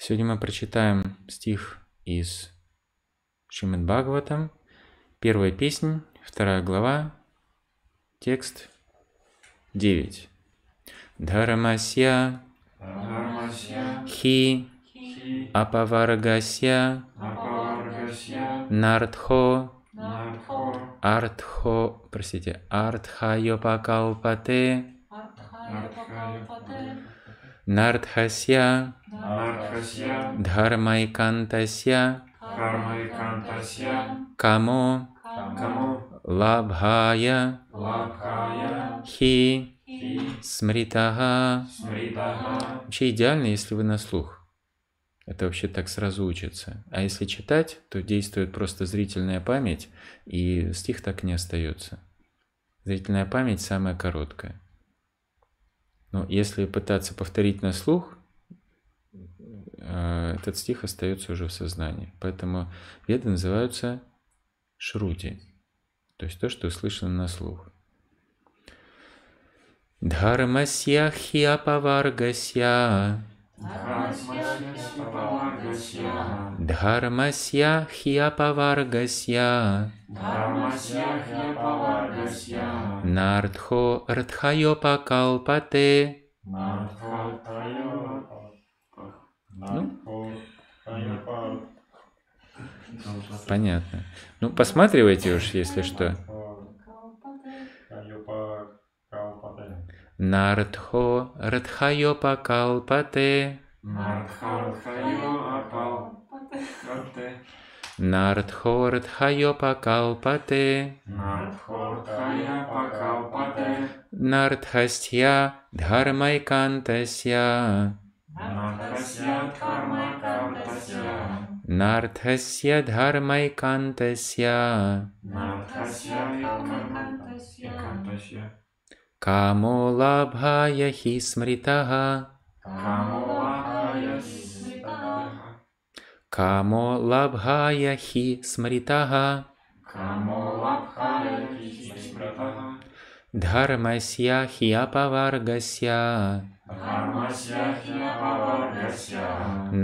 Сегодня мы прочитаем стих из Шримад Бхагаватам, первая песня, вторая глава, текст 9. Дхарамасья хи апаваргасья нартхо артхо, простите, артхайопакалпате Нардхасья, Нардхасья, Дхармайкантасья, Дхармайкантасья, Камо, Камо, Лабхая, Лабхая, Хи, Смритага. Смритага. Вообще идеально, если вы на слух. Это вообще так сразу учится. А если читать, то действует просто зрительная память, и стих так не остается. Зрительная память самая короткая. Но если пытаться повторить на слух, э, этот стих остается уже в сознании. Поэтому веды называются шруди, то есть то, что услышано на слух. Дхармасья хиапаваргасья Дхармасья хьяпаваргасья. Дхармасья хьяпаваргасья. Нартхо ртхайопакалпате. Ну, понятно. Ну, посматривайте уж, если что. Нардхо Радхайо Пакалпате. Нардхо Радхайо Пакалпате. Нардхо Радхайо Пакалпате. Нардхо Радхайо Пакалпате. Нардхастья Дхармайкантасья. Нардхастья Дхармайкантасья. नार्थस्य धर्मैकान्तस्य कामो लाभाय हि स्मृतः कामो लाभाय हि स्मृतः धर्मस्य हि अपवर्गस्य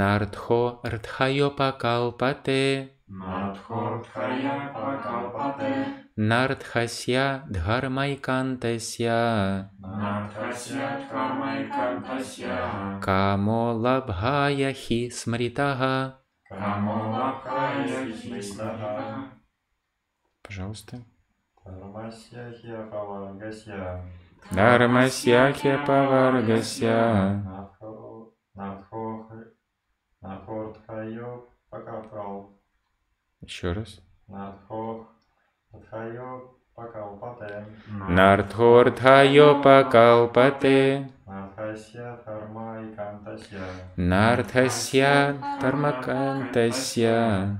नार्थो अर्थयोपकल्पते Надходхая Пакалпате. Нардхасья Дхармайкантасья. Нардхасья Дхармайкантасья. Камолабхая хи смритага. Камолабхая хи смритага. Пожалуйста. Дхармасьяхья Паваргасья. Дхармасьяхья Паваргасья. Надхо... Надхо... Еще раз. Нартхортхайо пакалпате. Нартхасья тармакантасья.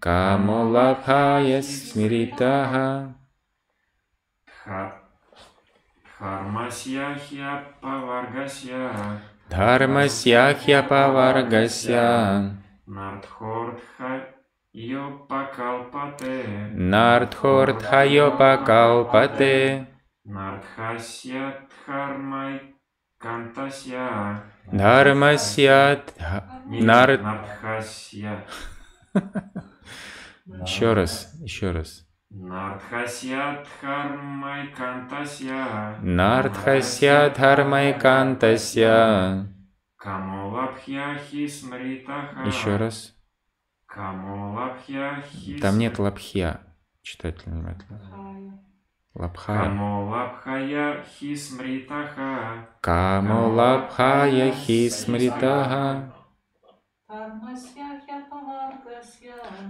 Камолабхая смиритаха. Дхармасьяхья паваргасья. Дхармасьяхья паваргасья. Нардхордхайопакалпате. Нардхордхайопакалпате. Нардхасья дхармай кантасья. Дхармасья нард... Нардхасья. Еще раз, еще раз. Нардхасья дхармай кантасья. Нардхасья дхармай кантасья. Еще раз. Там нет лабхья, читатель внимательно. Лапхая. Камо лапхая хисмритаха. Камо лапхая хисмритаха.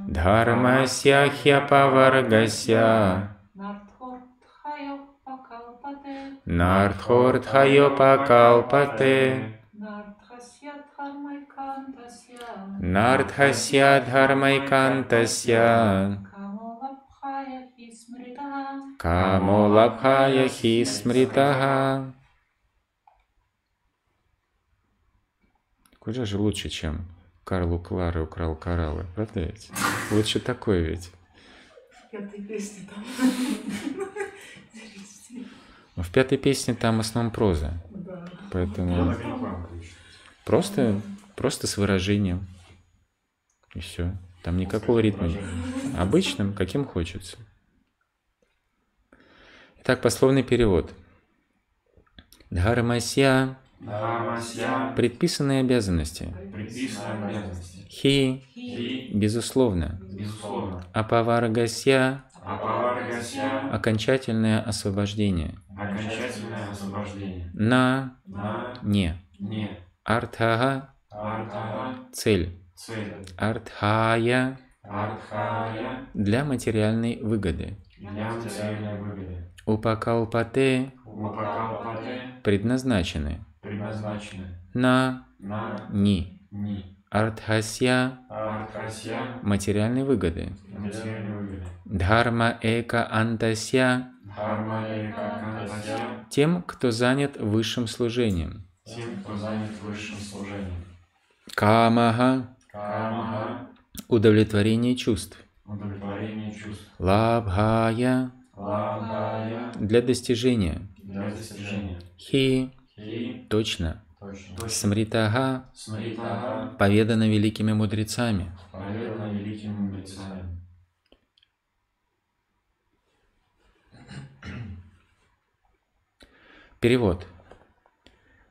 Дхармасья хьяпаваргасья. Нартхортхайопакалпате. Нартхортхайопакалпате. Нартхасья дхармайкантасья, कामोलभाय हि Куда же лучше, чем Карлу Клары украл кораллы, правда ведь? Лучше такой ведь. В пятой песне там. в пятой песне там основном проза. Поэтому... Просто, просто с выражением. И все. Там никакого ритма Обычным, каким хочется. Итак, пословный перевод. Дхармасья. Предписанные обязанности. Предписанные обязанности. Хи. Хи. Безусловно. Безусловно. Апаварагасья. Апаварагасья. Окончательное освобождение. Окончательное освобождение. На. На. Не. Не. Артага. Артага. Цель цели. Артхая для материальной выгоды. Для материальной выгоды. Упакалпате, Упакалпате предназначены. предназначены. На, на ни. ни. Ардхасья, Ардхасья материальной выгоды. Материальной выгоды. Дхарма эка антасья, Дхарма эка антасья тем, кто занят высшим служением. Тем, кто занят высшим служением. Камага Удовлетворение чувств. Удовлетворение чувств. Лабхая. Лабхая. Для достижения. Для достижения. Хи. Хи. Точно. Точно. Смритага. Смритага. Поведано великими мудрецами. Поведано великими мудрецами. Перевод.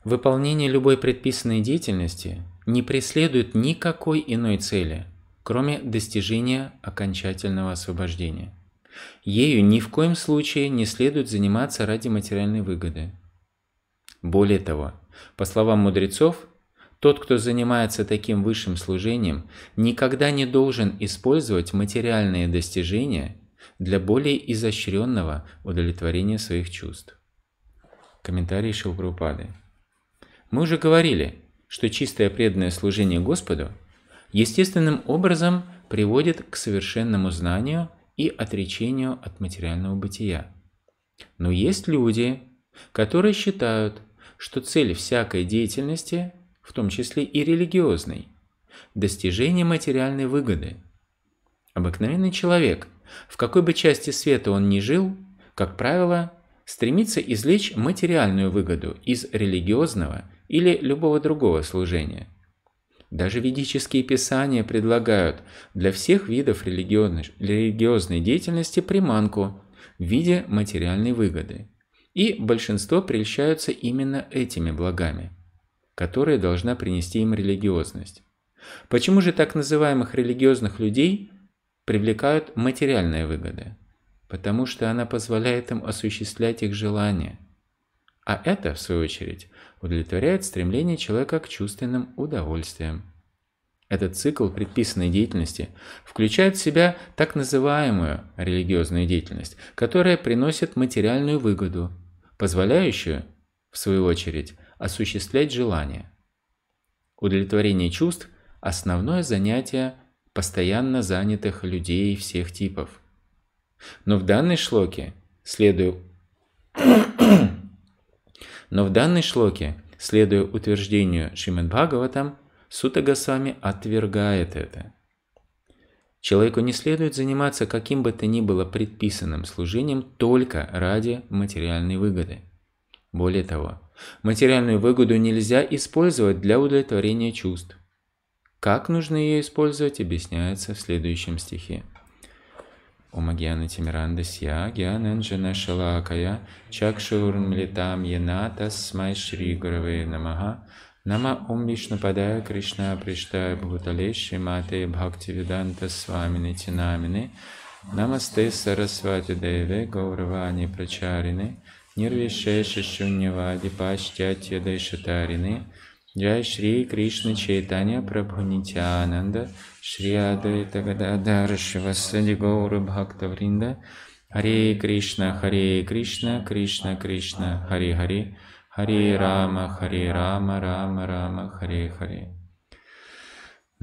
Выполнение любой предписанной деятельности – не преследует никакой иной цели, кроме достижения окончательного освобождения. Ею ни в коем случае не следует заниматься ради материальной выгоды. Более того, по словам мудрецов, тот, кто занимается таким высшим служением, никогда не должен использовать материальные достижения для более изощренного удовлетворения своих чувств. Комментарий Шилгрупады. Мы уже говорили, что чистое преданное служение Господу естественным образом приводит к совершенному знанию и отречению от материального бытия. Но есть люди, которые считают, что цель всякой деятельности, в том числе и религиозной, достижение материальной выгоды. Обыкновенный человек, в какой бы части света он ни жил, как правило, стремится извлечь материальную выгоду из религиозного или любого другого служения. Даже ведические писания предлагают для всех видов религиозной деятельности приманку в виде материальной выгоды. И большинство прельщаются именно этими благами, которые должна принести им религиозность. Почему же так называемых религиозных людей привлекают материальные выгоды? Потому что она позволяет им осуществлять их желания. А это, в свою очередь, удовлетворяет стремление человека к чувственным удовольствиям. Этот цикл предписанной деятельности включает в себя так называемую религиозную деятельность, которая приносит материальную выгоду, позволяющую, в свою очередь, осуществлять желание. Удовлетворение чувств – основное занятие постоянно занятых людей всех типов. Но в данной шлоке, следуя но в данной шлоке, следуя утверждению Шримад Бхагаватам, Сута Госвами отвергает это. Человеку не следует заниматься каким бы то ни было предписанным служением только ради материальной выгоды. Более того, материальную выгоду нельзя использовать для удовлетворения чувств. Как нужно ее использовать, объясняется в следующем стихе. Ома Гьяна Тимирандасья, Гьяна Анжана Шалакая, Чакшур Млитам Яната Смай Шри Гураве Намаха, Нама Ом Вишнападая Кришна Приштая Бхуталеши Мате Бхакти Виданта Свамини Тинамини, Намасте Сарасвати Деве Гауравани Прачарины, Нирвишеши Шуньявади Паштятья Дайшатарины, Jai Шри Кришна Чайтанья Прабху Нитянанда, Шри Адайта Гададара Шивасади Гаура Бхакта Вринда, Харе Кришна, Харе Кришна, Кришна Кришна, Харе Харе, Харе Рама, Харе Рама, Рама Рама, Харе Харе.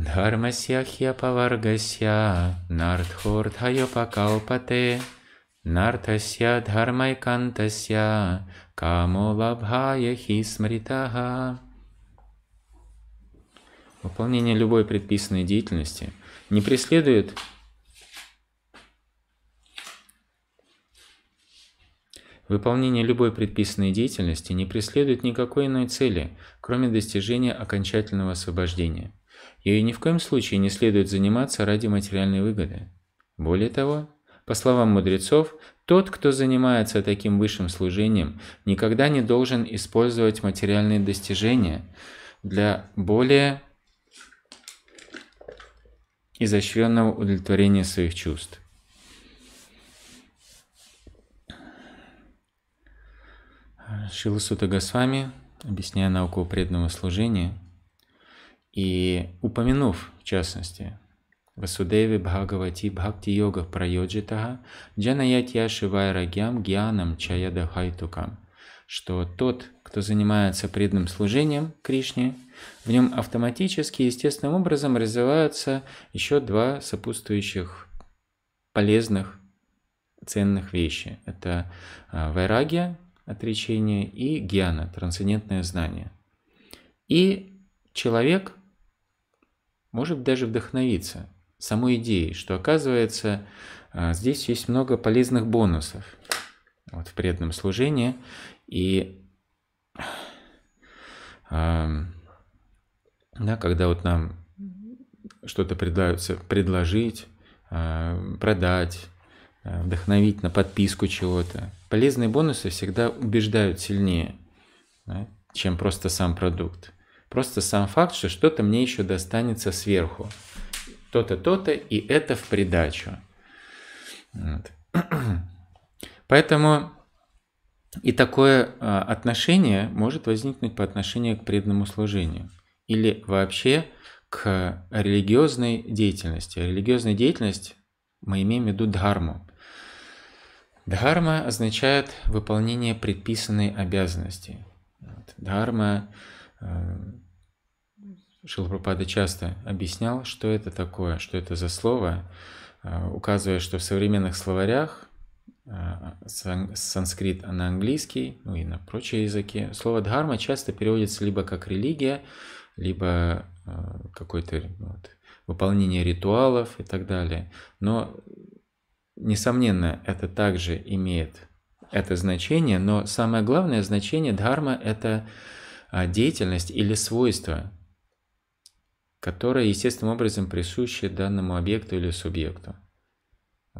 Дхармасьяхья паваргасья, нартхордхайо пакалпате, нартасья дхармайкантасья, камо лабхая хи смритаха выполнение любой предписанной деятельности не преследует Выполнение любой предписанной деятельности не преследует никакой иной цели, кроме достижения окончательного освобождения. Ее ни в коем случае не следует заниматься ради материальной выгоды. Более того, по словам мудрецов, тот, кто занимается таким высшим служением, никогда не должен использовать материальные достижения для более изощренного удовлетворения своих чувств. Шиласута Госвами, объясняя науку преданного служения, и упомянув, в частности, Васудеви Бхагавати Бхакти Йога Прайоджитага Джанаятья Шивайрагям Гьянам Чаядахайтукам – что тот, кто занимается преданным служением Кришне, в нем автоматически естественным образом развиваются еще два сопутствующих полезных, ценных вещи. Это а, вайрагия, отречение, и гьяна, трансцендентное знание. И человек может даже вдохновиться самой идеей, что оказывается а, здесь есть много полезных бонусов вот, в преданном служении, и да, когда вот нам что-то предлагается предложить, продать, вдохновить на подписку чего-то, полезные бонусы всегда убеждают сильнее, да, чем просто сам продукт. Просто сам факт, что что-то мне еще достанется сверху. То-то, то-то, и это в придачу. Вот. Поэтому и такое а, отношение может возникнуть по отношению к преданному служению или вообще к религиозной деятельности. Религиозная деятельность мы имеем в виду дхарму. Дхарма означает выполнение предписанной обязанности. Дхарма э, Шилпрапада часто объяснял, что это такое, что это за слово, э, указывая, что в современных словарях Э, санскрит а на английский, ну и на прочие языки. Слово «дхарма» часто переводится либо как «религия», либо э, какое-то ну вот, выполнение ритуалов и так далее. Но, несомненно, это также имеет это значение, но самое главное значение «дхарма» — это а, деятельность или свойство, которое естественным образом присуще данному объекту или субъекту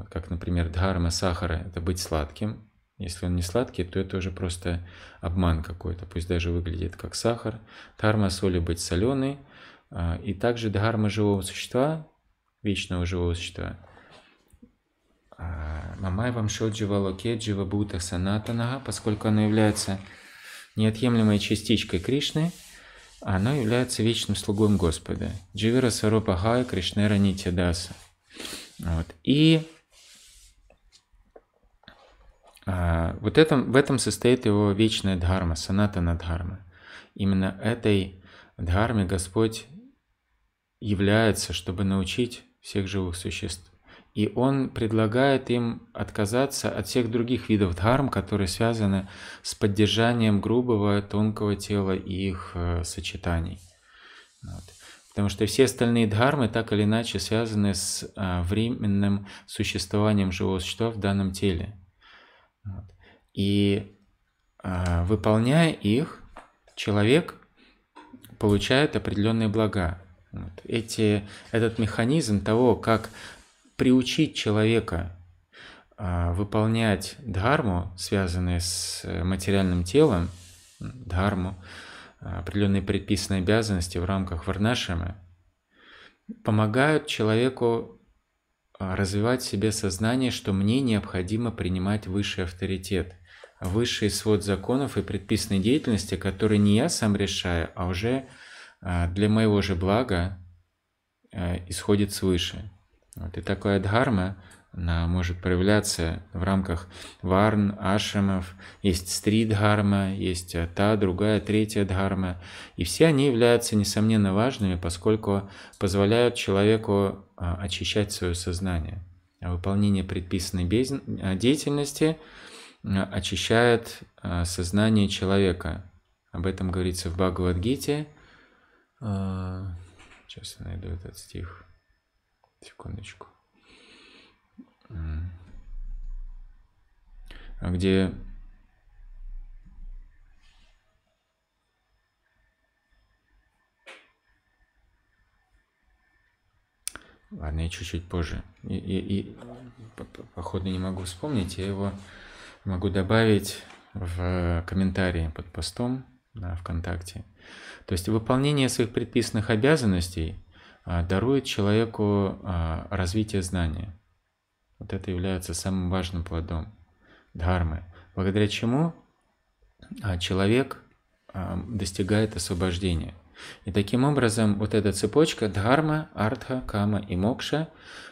как, например, дхарма сахара – это быть сладким. Если он не сладкий, то это уже просто обман какой-то, пусть даже выглядит как сахар. Дхарма соли – быть соленый а, И также дхарма живого существа, вечного живого существа а, – Мамай вам Шоджива Локеджива Бута Санатанага, поскольку она является неотъемлемой частичкой Кришны, она является вечным слугом Господа. Дживира Сарупахая Кришнера даса. Вот. И а, вот это, в этом состоит его вечная дхарма, санатана дхарма. Именно этой дхарме Господь является, чтобы научить всех живых существ. И Он предлагает им отказаться от всех других видов дхарм, которые связаны с поддержанием грубого, тонкого тела и их э, сочетаний. Вот. Потому что все остальные дхармы так или иначе связаны с э, временным существованием живого существа в данном теле. И а, выполняя их, человек получает определенные блага. Эти, этот механизм того, как приучить человека а, выполнять дхарму, связанные с э, материальным телом, дхарму, а, определенные предписанные обязанности в рамках варнашамы, помогают человеку а, развивать в себе сознание, что мне необходимо принимать высший авторитет, высший свод законов и предписанной деятельности, который не я сам решаю, а уже а, для моего же блага а, исходит свыше. Вот. И такое дхарма она может проявляться в рамках варн, ашемов есть стрит-дхарма, есть э, та, другая, третья дхарма, и все они являются, несомненно, важными, поскольку позволяют человеку э, очищать свое сознание. А выполнение предписанной э, деятельности очищает сознание человека. Об этом говорится в Бхагавадгите. Сейчас я найду этот стих. Секундочку. А где Ладно, я чуть-чуть позже. И, и, и походу не могу вспомнить, я его могу добавить в комментарии под постом на ВКонтакте. То есть выполнение своих предписанных обязанностей а, дарует человеку а, развитие знания. Вот это является самым важным плодом дхармы, благодаря чему а, человек а, достигает освобождения. И таким образом вот эта цепочка дхарма, артха, кама и мокша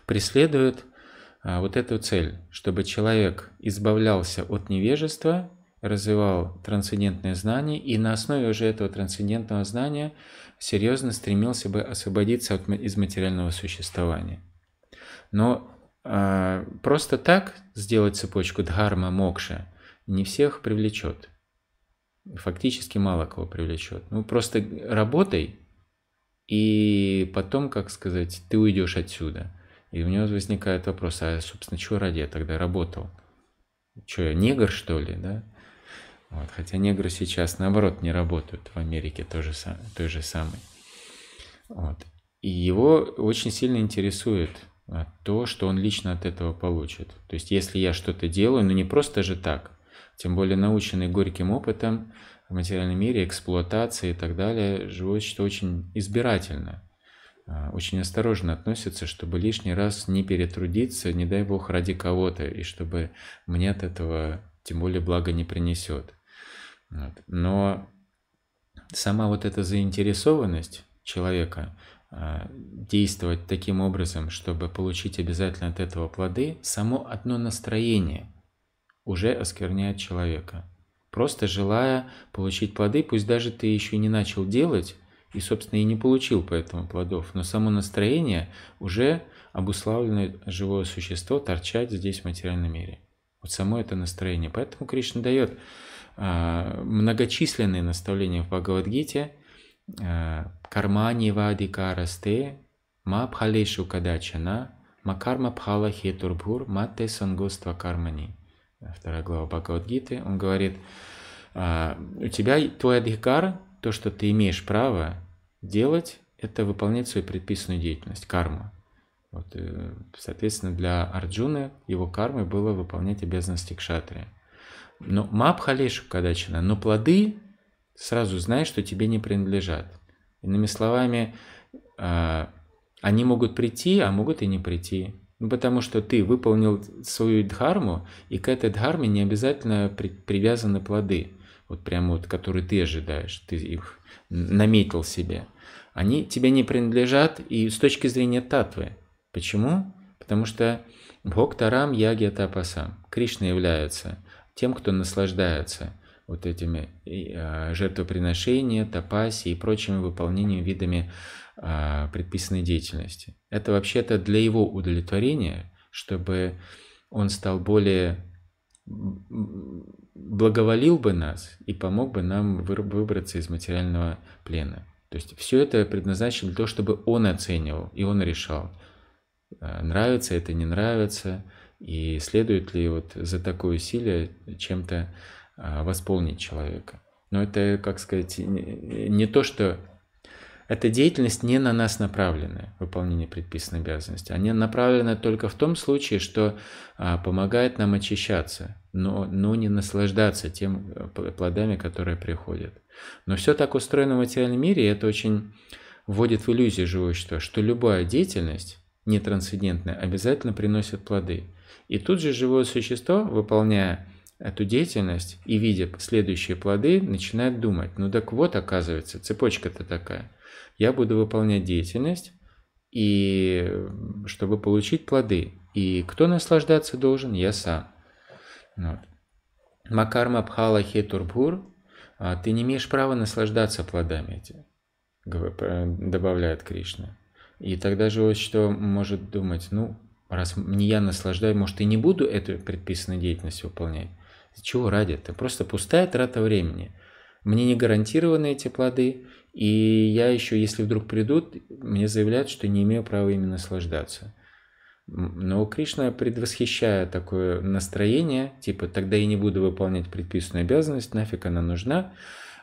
преследует а, вот эту цель, чтобы человек избавлялся от невежества, развивал трансцендентное знание и на основе уже этого трансцендентного знания серьезно стремился бы освободиться из материального существования. Но а, просто так сделать цепочку дхарма мокша не всех привлечет. Фактически мало кого привлечет. Ну просто работай, и потом, как сказать, ты уйдешь отсюда. И у него возникает вопрос, а, собственно, чего ради я тогда работал? Что, я негр, что ли, да? Вот, хотя негры сейчас, наоборот, не работают в Америке тоже, той же самой. Вот. И его очень сильно интересует а, то, что он лично от этого получит. То есть, если я что-то делаю, ну не просто же так, тем более наученный горьким опытом в материальном мире, эксплуатации и так далее, живое что очень избирательно, а, очень осторожно относится, чтобы лишний раз не перетрудиться, не дай бог, ради кого-то, и чтобы мне от этого тем более благо не принесет. Вот. Но сама вот эта заинтересованность человека, а, действовать таким образом, чтобы получить обязательно от этого плоды, само одно настроение уже оскверняет человека. Просто желая получить плоды, пусть даже ты еще не начал делать, и, собственно, и не получил поэтому плодов, но само настроение уже обуславлено живое существо торчать здесь в материальном мире. Вот само это настроение. Поэтому Кришна дает а, многочисленные наставления в Бхагавадгите – Э, кармани вадикарасте ма пхалешу кадачана макарма пхала хетурбхур матте сангоства кармани. Вторая глава Бхагавадгиты. Он говорит, «А, у тебя твой адхикар, то, что ты имеешь право делать, это выполнять свою предписанную деятельность, карму. Вот, э, соответственно, для Арджуны его кармой было выполнять обязанности кшатрия. Но Мабхалешу Кадачина, но плоды сразу знаешь, что тебе не принадлежат. Иными словами, э, они могут прийти, а могут и не прийти. Ну, потому что ты выполнил свою дхарму, и к этой дхарме не обязательно при, привязаны плоды, вот прямо вот, которые ты ожидаешь, ты их наметил себе. Они тебе не принадлежат и с точки зрения татвы. Почему? Потому что Бог Тарам Ягья Тапасам, Кришна является тем, кто наслаждается вот этими а, жертвоприношения, топаси и прочими выполнением видами а, предписанной деятельности. Это вообще-то для его удовлетворения, чтобы он стал более благоволил бы нас и помог бы нам выбраться из материального плена. То есть все это предназначено для того, чтобы он оценивал и он решал, а, нравится это, не нравится, и следует ли вот за такое усилие чем-то а, восполнить человека. Но это, как сказать, не то, что... Эта деятельность не на нас направлена, выполнение предписанной обязанности. Она направлена только в том случае, что а, помогает нам очищаться, но, но не наслаждаться тем э, плодами, которые приходят. Но все так устроено в материальном мире, и это очень вводит в иллюзию живое что, что любая деятельность, не трансцендентная, обязательно приносит плоды. И тут же живое существо, выполняя эту деятельность и, видя следующие плоды, начинает думать, ну так вот, оказывается, цепочка-то такая. Я буду выполнять деятельность, и чтобы получить плоды. И кто наслаждаться должен? Я сам. Вот. Макарма Пхала Хетурбхур, «А, ты не имеешь права наслаждаться плодами эти, добавляет Кришна. И тогда же вот что может думать, ну, раз не я наслаждаюсь, может, и не буду эту предписанную деятельность выполнять. Чего ради? Это просто пустая трата времени. Мне не гарантированы эти плоды, и я еще, если вдруг придут, мне заявляют, что не имею права ими наслаждаться. Но Кришна, предвосхищая такое настроение, типа «тогда я не буду выполнять предписанную обязанность, нафиг она нужна»,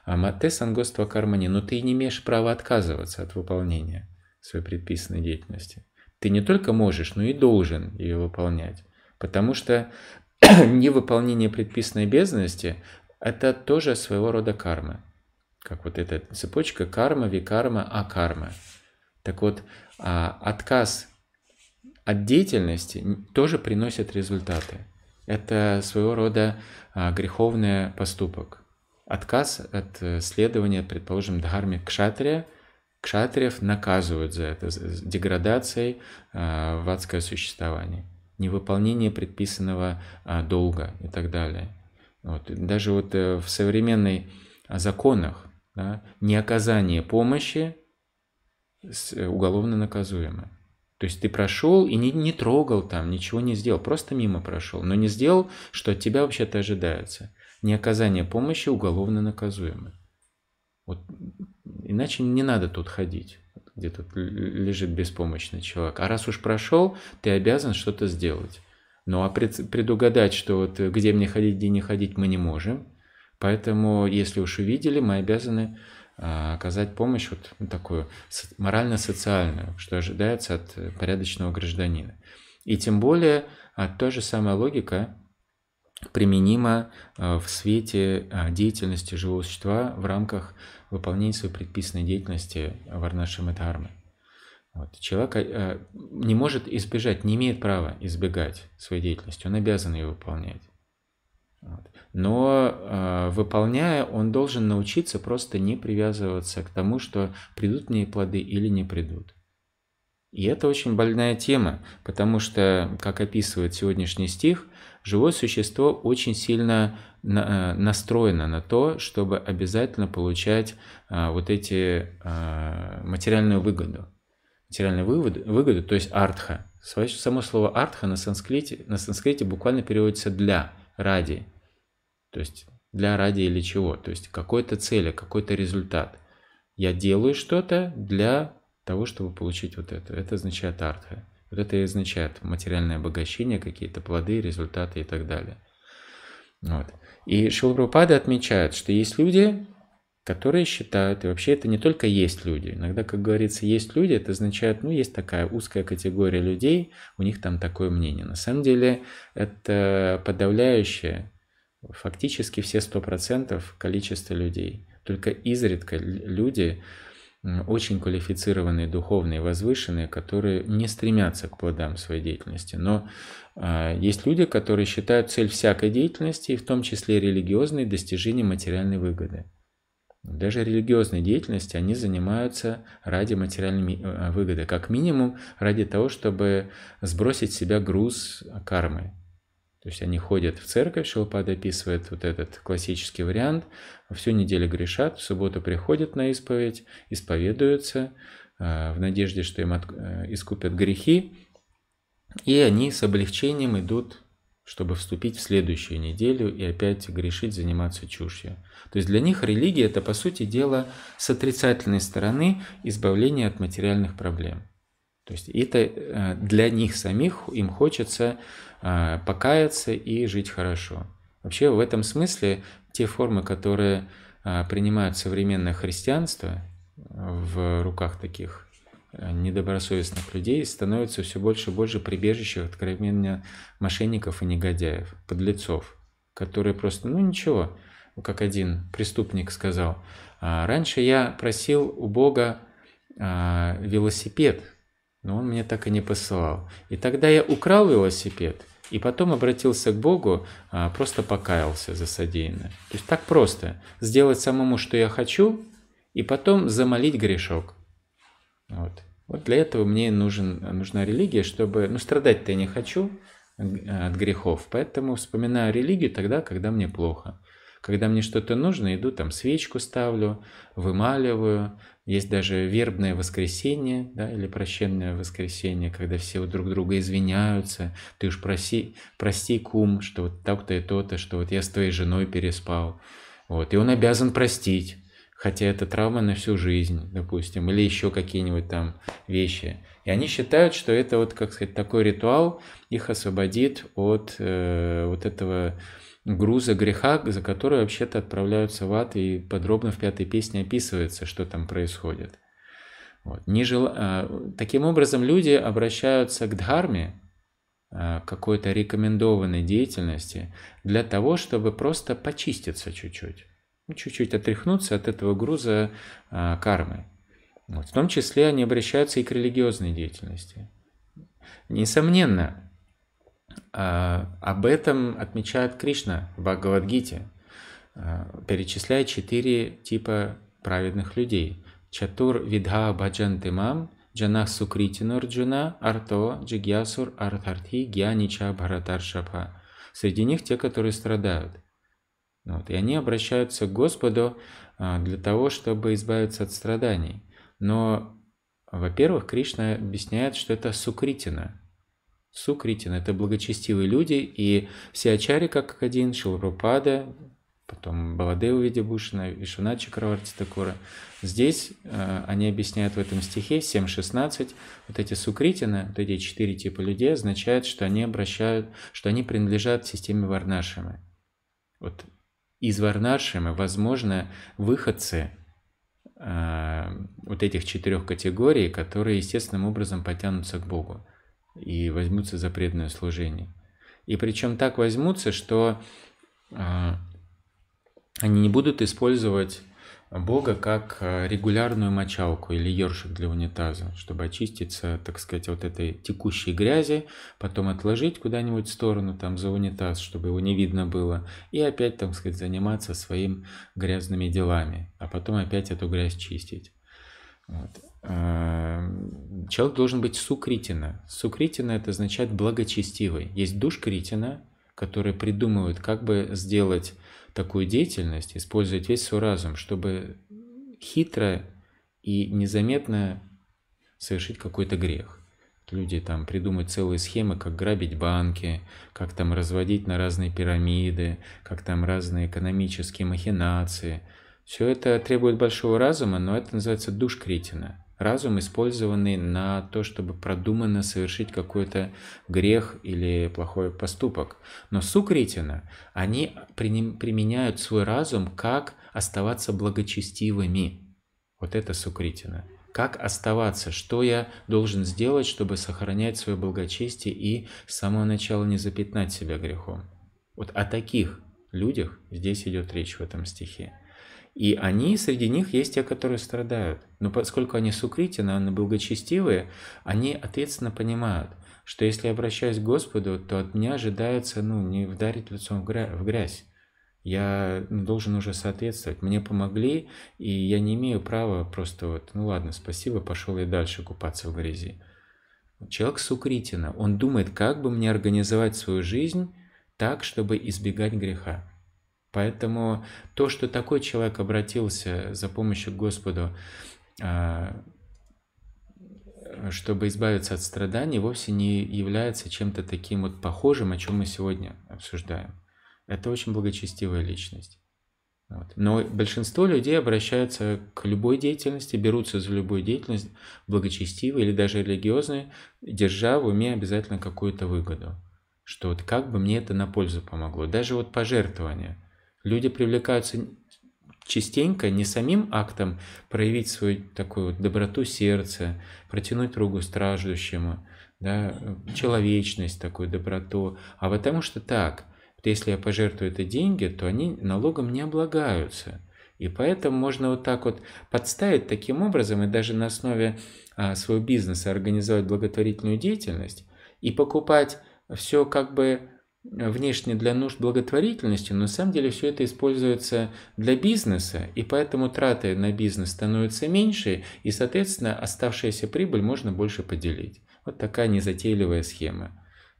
Амате сангоства кармани, но «Ну, ты не имеешь права отказываться от выполнения своей предписанной деятельности. Ты не только можешь, но и должен ее выполнять. Потому что невыполнение предписанной обязанности – это тоже своего рода карма. Как вот эта цепочка карма, викарма, карма Так вот, а, отказ от деятельности тоже приносит результаты. Это своего рода а, греховный поступок. Отказ от э, следования, предположим, дхарме кшатрия, кшатриев наказывают за это, с деградацией а, в адское существование невыполнение предписанного а, долга и так далее. Вот. даже вот э, в современных а, законах да, неоказание помощи э, уголовно наказуемо. То есть ты прошел и не, не трогал там, ничего не сделал, просто мимо прошел, но не сделал, что от тебя вообще-то ожидается. Неоказание помощи уголовно наказуемо. Вот, иначе не надо тут ходить где тут лежит беспомощный человек. А раз уж прошел, ты обязан что-то сделать. Ну а предугадать, что вот э, где мне ходить, где не ходить, мы не можем. Поэтому, если уж увидели, мы обязаны а, оказать помощь вот такую морально-социальную, что ожидается от э, порядочного гражданина. И тем более а, та же самая логика применима а, в свете а, деятельности живого существа в рамках выполнении своей предписанной деятельности Варнаши Дхармы. Вот. Человек э, не может избежать, не имеет права избегать своей деятельности, он обязан ее выполнять. Вот. Но э, выполняя, он должен научиться просто не привязываться к тому, что придут мне плоды или не придут. И это очень больная тема, потому что, как описывает сегодняшний стих, живое существо очень сильно Э, настроена на то, чтобы обязательно получать э, вот эти э, материальную выгоду. Материальную выгоду, выгоду то есть артха. Само слово артха на санскрите, на санскрите буквально переводится «для», «ради». То есть для ради или чего, то есть какой-то цели, какой-то результат. Я делаю что-то для того, чтобы получить вот это. Это означает артха. Вот это и означает материальное обогащение, какие-то плоды, результаты и так далее. Вот. И Шилпрапада отмечает, что есть люди, которые считают, и вообще это не только есть люди, иногда, как говорится, есть люди, это означает, ну, есть такая узкая категория людей, у них там такое мнение. На самом деле это подавляющее, фактически все 100% количество людей. Только изредка люди, очень квалифицированные, духовные, возвышенные, которые не стремятся к плодам своей деятельности. Но а, есть люди, которые считают цель всякой деятельности, в том числе религиозной, достижение материальной выгоды. Даже религиозной деятельности они занимаются ради материальной а, выгоды, как минимум ради того, чтобы сбросить с себя груз кармы. То есть они ходят в церковь, Шилпад описывает вот этот классический вариант, всю неделю грешат, в субботу приходят на исповедь, исповедуются а, в надежде, что им э, искупят грехи, и они с облегчением идут, чтобы вступить в следующую неделю и опять грешить, заниматься чушью. То есть для них религия – это, по сути дела, с отрицательной стороны избавление от материальных проблем. То есть это э, для них самих, им хочется э, покаяться и жить хорошо. Вообще в этом смысле те формы, которые э, принимают современное христианство в руках таких Э, недобросовестных людей становится все больше и больше прибежищем откровенно мошенников и негодяев, подлецов, которые просто, ну ничего, как один преступник сказал, «А раньше я просил у Бога а, велосипед, но он мне так и не посылал. И тогда я украл велосипед, и потом обратился к Богу, а, просто покаялся за содеянное. То есть так просто. Сделать самому, что я хочу, и потом замолить грешок. Вот. вот для этого мне нужен, нужна религия, чтобы... Ну, страдать-то я не хочу от грехов, поэтому вспоминаю религию тогда, когда мне плохо. Когда мне что-то нужно, иду там свечку ставлю, вымаливаю. Есть даже вербное воскресенье, да, или прощенное воскресенье, когда все вот друг друга извиняются. Ты уж проси, прости, кум, что вот так-то и то-то, что вот я с твоей женой переспал. Вот, и он обязан простить хотя это травма на всю жизнь, допустим, или еще какие-нибудь там вещи. И они считают, что это вот, как сказать, такой ритуал их освободит от э, вот этого груза греха, за который вообще-то отправляются в ад, и подробно в пятой песне описывается, что там происходит. Вот. Нежел... А, таким образом, люди обращаются к дхарме, а, какой-то рекомендованной деятельности, для того, чтобы просто почиститься чуть-чуть. Ну, чуть-чуть отряхнуться от этого груза а, кармы. Вот. В том числе они обращаются и к религиозной деятельности. Несомненно, а, об этом отмечает Кришна в Бхагавадгите, а, перечисляя четыре типа праведных людей. Чатур видха баджан тимам, джана сукритинурджуна, арто, джигьясур, артарти, гьянича, бхаратаршапа. Среди них те, которые страдают – вот. И они обращаются к Господу а, для того, чтобы избавиться от страданий. Но, во-первых, Кришна объясняет, что это сукритина. Сукритина – это благочестивые люди, и все ачари, как один, Шилрупада, потом Баладеу Видябушина, Вишуна Краварти Такура. Здесь э, они объясняют в этом стихе 7.16, вот эти сукритины, вот эти четыре типа людей, означают, что они обращают, что они принадлежат системе Варнашины. Вот из Варнаршима, возможно, выходцы э, вот этих четырех категорий, которые естественным образом потянутся к Богу и возьмутся за преданное служение. И причем так возьмутся, что э, они не будут использовать Бога как э, регулярную мочалку или ершик для унитаза, чтобы очиститься, так сказать, от этой текущей грязи, потом отложить куда-нибудь в сторону, там, за унитаз, чтобы его не видно было, и опять, так сказать, заниматься своими грязными делами, а потом опять эту грязь чистить. Вот. Эм, человек должен быть сукритина. Сукритина – это означает благочестивый. Есть душ критина, которые придумывают, как бы сделать такую деятельность, использовать весь свой разум, чтобы хитро и незаметно совершить какой-то грех. Люди там придумают целые схемы, как грабить банки, как там разводить на разные пирамиды, как там разные экономические махинации. Все это требует большого разума, но это называется душ Критина – разум, использованный на то, чтобы продуманно совершить какой-то грех или плохой поступок. Но сукритина, они применяют свой разум, как оставаться благочестивыми. Вот это сукритина. Как оставаться, что я должен сделать, чтобы сохранять свое благочестие и с самого начала не запятнать себя грехом. Вот о таких людях здесь идет речь в этом стихе. И они, среди них есть те, которые страдают. Но поскольку они сукритины, наверное, благочестивые, они ответственно понимают, что если я обращаюсь к Господу, то от меня ожидается ну, не вдарить лицом в грязь. Я ну, должен уже соответствовать. Мне помогли, и я не имею права просто вот, ну ладно, спасибо, пошел и дальше купаться в грязи. Человек сукритина, он думает, как бы мне организовать свою жизнь так, чтобы избегать греха. Поэтому то, что такой человек обратился за помощью к Господу, а, чтобы избавиться от страданий, вовсе не является чем-то таким вот похожим, о чем мы сегодня обсуждаем. Это очень благочестивая личность. Вот. Но большинство людей обращаются к любой деятельности, берутся за любую деятельность, благочестивой или даже религиозной, держа в уме обязательно какую-то выгоду. Что вот как бы мне это на пользу помогло. Даже вот пожертвование. Люди привлекаются частенько не самим актом проявить свою такую доброту сердца, протянуть руку страждущему, да, человечность такую, доброту, а потому что так, если я пожертвую это деньги, то они налогом не облагаются. И поэтому можно вот так вот подставить таким образом и даже на основе а, своего бизнеса организовать благотворительную деятельность и покупать все как бы внешне для нужд благотворительности, но на самом деле все это используется для бизнеса, и поэтому траты на бизнес становятся меньше, и, соответственно, оставшаяся прибыль можно больше поделить. Вот такая незатейливая схема.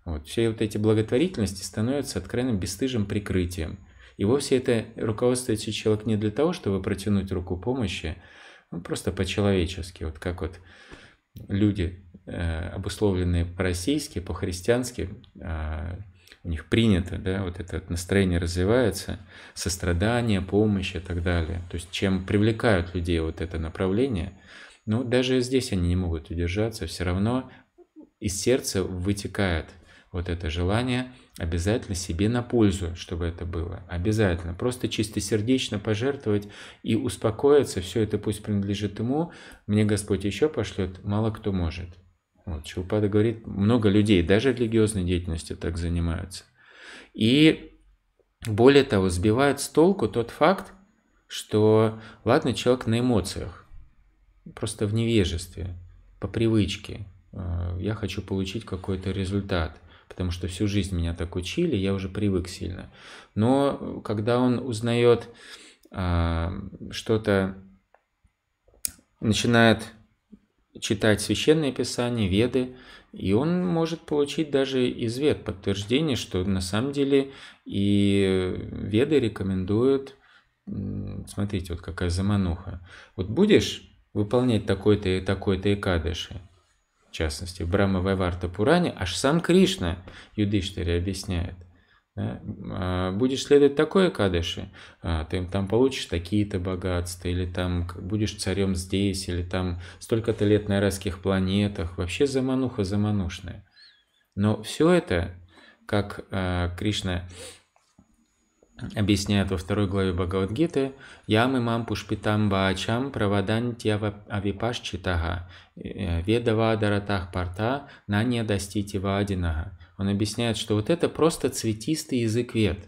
Вот. Все вот эти благотворительности становятся откровенным бесстыжим прикрытием. И вовсе это руководствуется человек не для того, чтобы протянуть руку помощи, ну, просто по-человечески, вот как вот люди, э, обусловленные по-российски, по-христиански, э, у них принято, да, вот это настроение развивается, сострадание, помощь и так далее. То есть чем привлекают людей вот это направление, ну, даже здесь они не могут удержаться, все равно из сердца вытекает вот это желание обязательно себе на пользу, чтобы это было. Обязательно. Просто чисто сердечно пожертвовать и успокоиться, все это пусть принадлежит ему, мне Господь еще пошлет, мало кто может. Вот, Шилпада говорит, много людей даже религиозной деятельностью так занимаются. И более того, сбивает с толку тот факт, что, ладно, человек на эмоциях, просто в невежестве, по привычке. Э, я хочу получить какой-то результат, потому что всю жизнь меня так учили, я уже привык сильно. Но когда он узнает а, что-то, начинает читать священные писания, веды, и он может получить даже из вед подтверждение, что на самом деле и веды рекомендуют, смотрите, вот какая замануха, вот будешь выполнять такой-то и такой-то и кадыши, в частности, в Брама Вайварта Пуране, аж сам Кришна Юдиштари объясняет, а, будешь следовать такой кадыши, а, ты там получишь такие-то богатства, или там будешь царем здесь, или там столько-то лет на райских планетах. Вообще замануха заманушная. Но все это, как а, Кришна объясняет во второй главе Бхагавадгиты, «Ям мам пушпитам баачам правадантья авипаш читага, э, ведава даратах парта на не достите вадинага. Он объясняет, что вот это просто цветистый язык вед.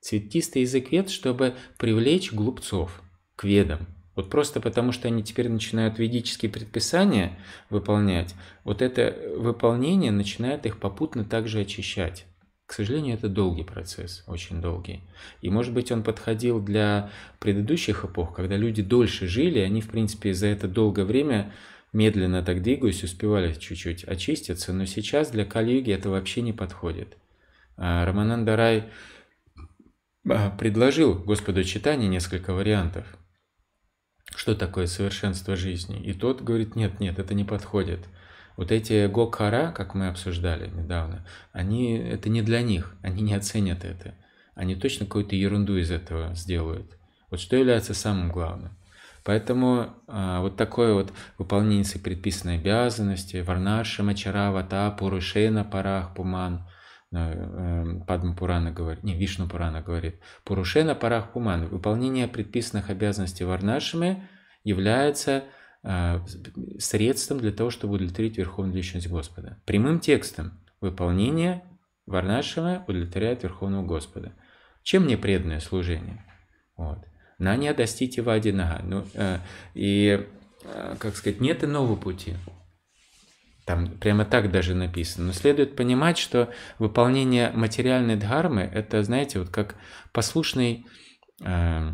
Цветистый язык вед, чтобы привлечь глупцов к ведам. Вот просто потому, что они теперь начинают ведические предписания выполнять, вот это выполнение начинает их попутно также очищать. К сожалению, это долгий процесс, очень долгий. И, может быть, он подходил для предыдущих эпох, когда люди дольше жили, они, в принципе, за это долгое время Медленно так двигаюсь, успевали чуть-чуть очиститься, но сейчас для коллеги это вообще не подходит. А, Рамананда Рай а, предложил Господу читания несколько вариантов. Что такое совершенство жизни? И тот говорит, нет, нет, это не подходит. Вот эти гокара, как мы обсуждали недавно, они, это не для них, они не оценят это. Они точно какую-то ерунду из этого сделают. Вот что является самым главным. Поэтому а, вот такое вот выполнение своей предписанной обязанности, варнаша, мачара, вата, пурушена, парах, пуман, э, эм, Падма Пурана говорит, не, Вишну Пурана говорит, Пурушена Парах Пуман, выполнение предписанных обязанностей Варнашами является э, средством для того, чтобы удовлетворить Верховную Личность Господа. Прямым текстом выполнение Варнашима удовлетворяет Верховного Господа. Чем не преданное служение? Вот. Знание доститива одина. Ну, э, и, э, как сказать, нет иного пути. Там прямо так даже написано. Но следует понимать, что выполнение материальной дхармы – это, знаете, вот как послушный, э,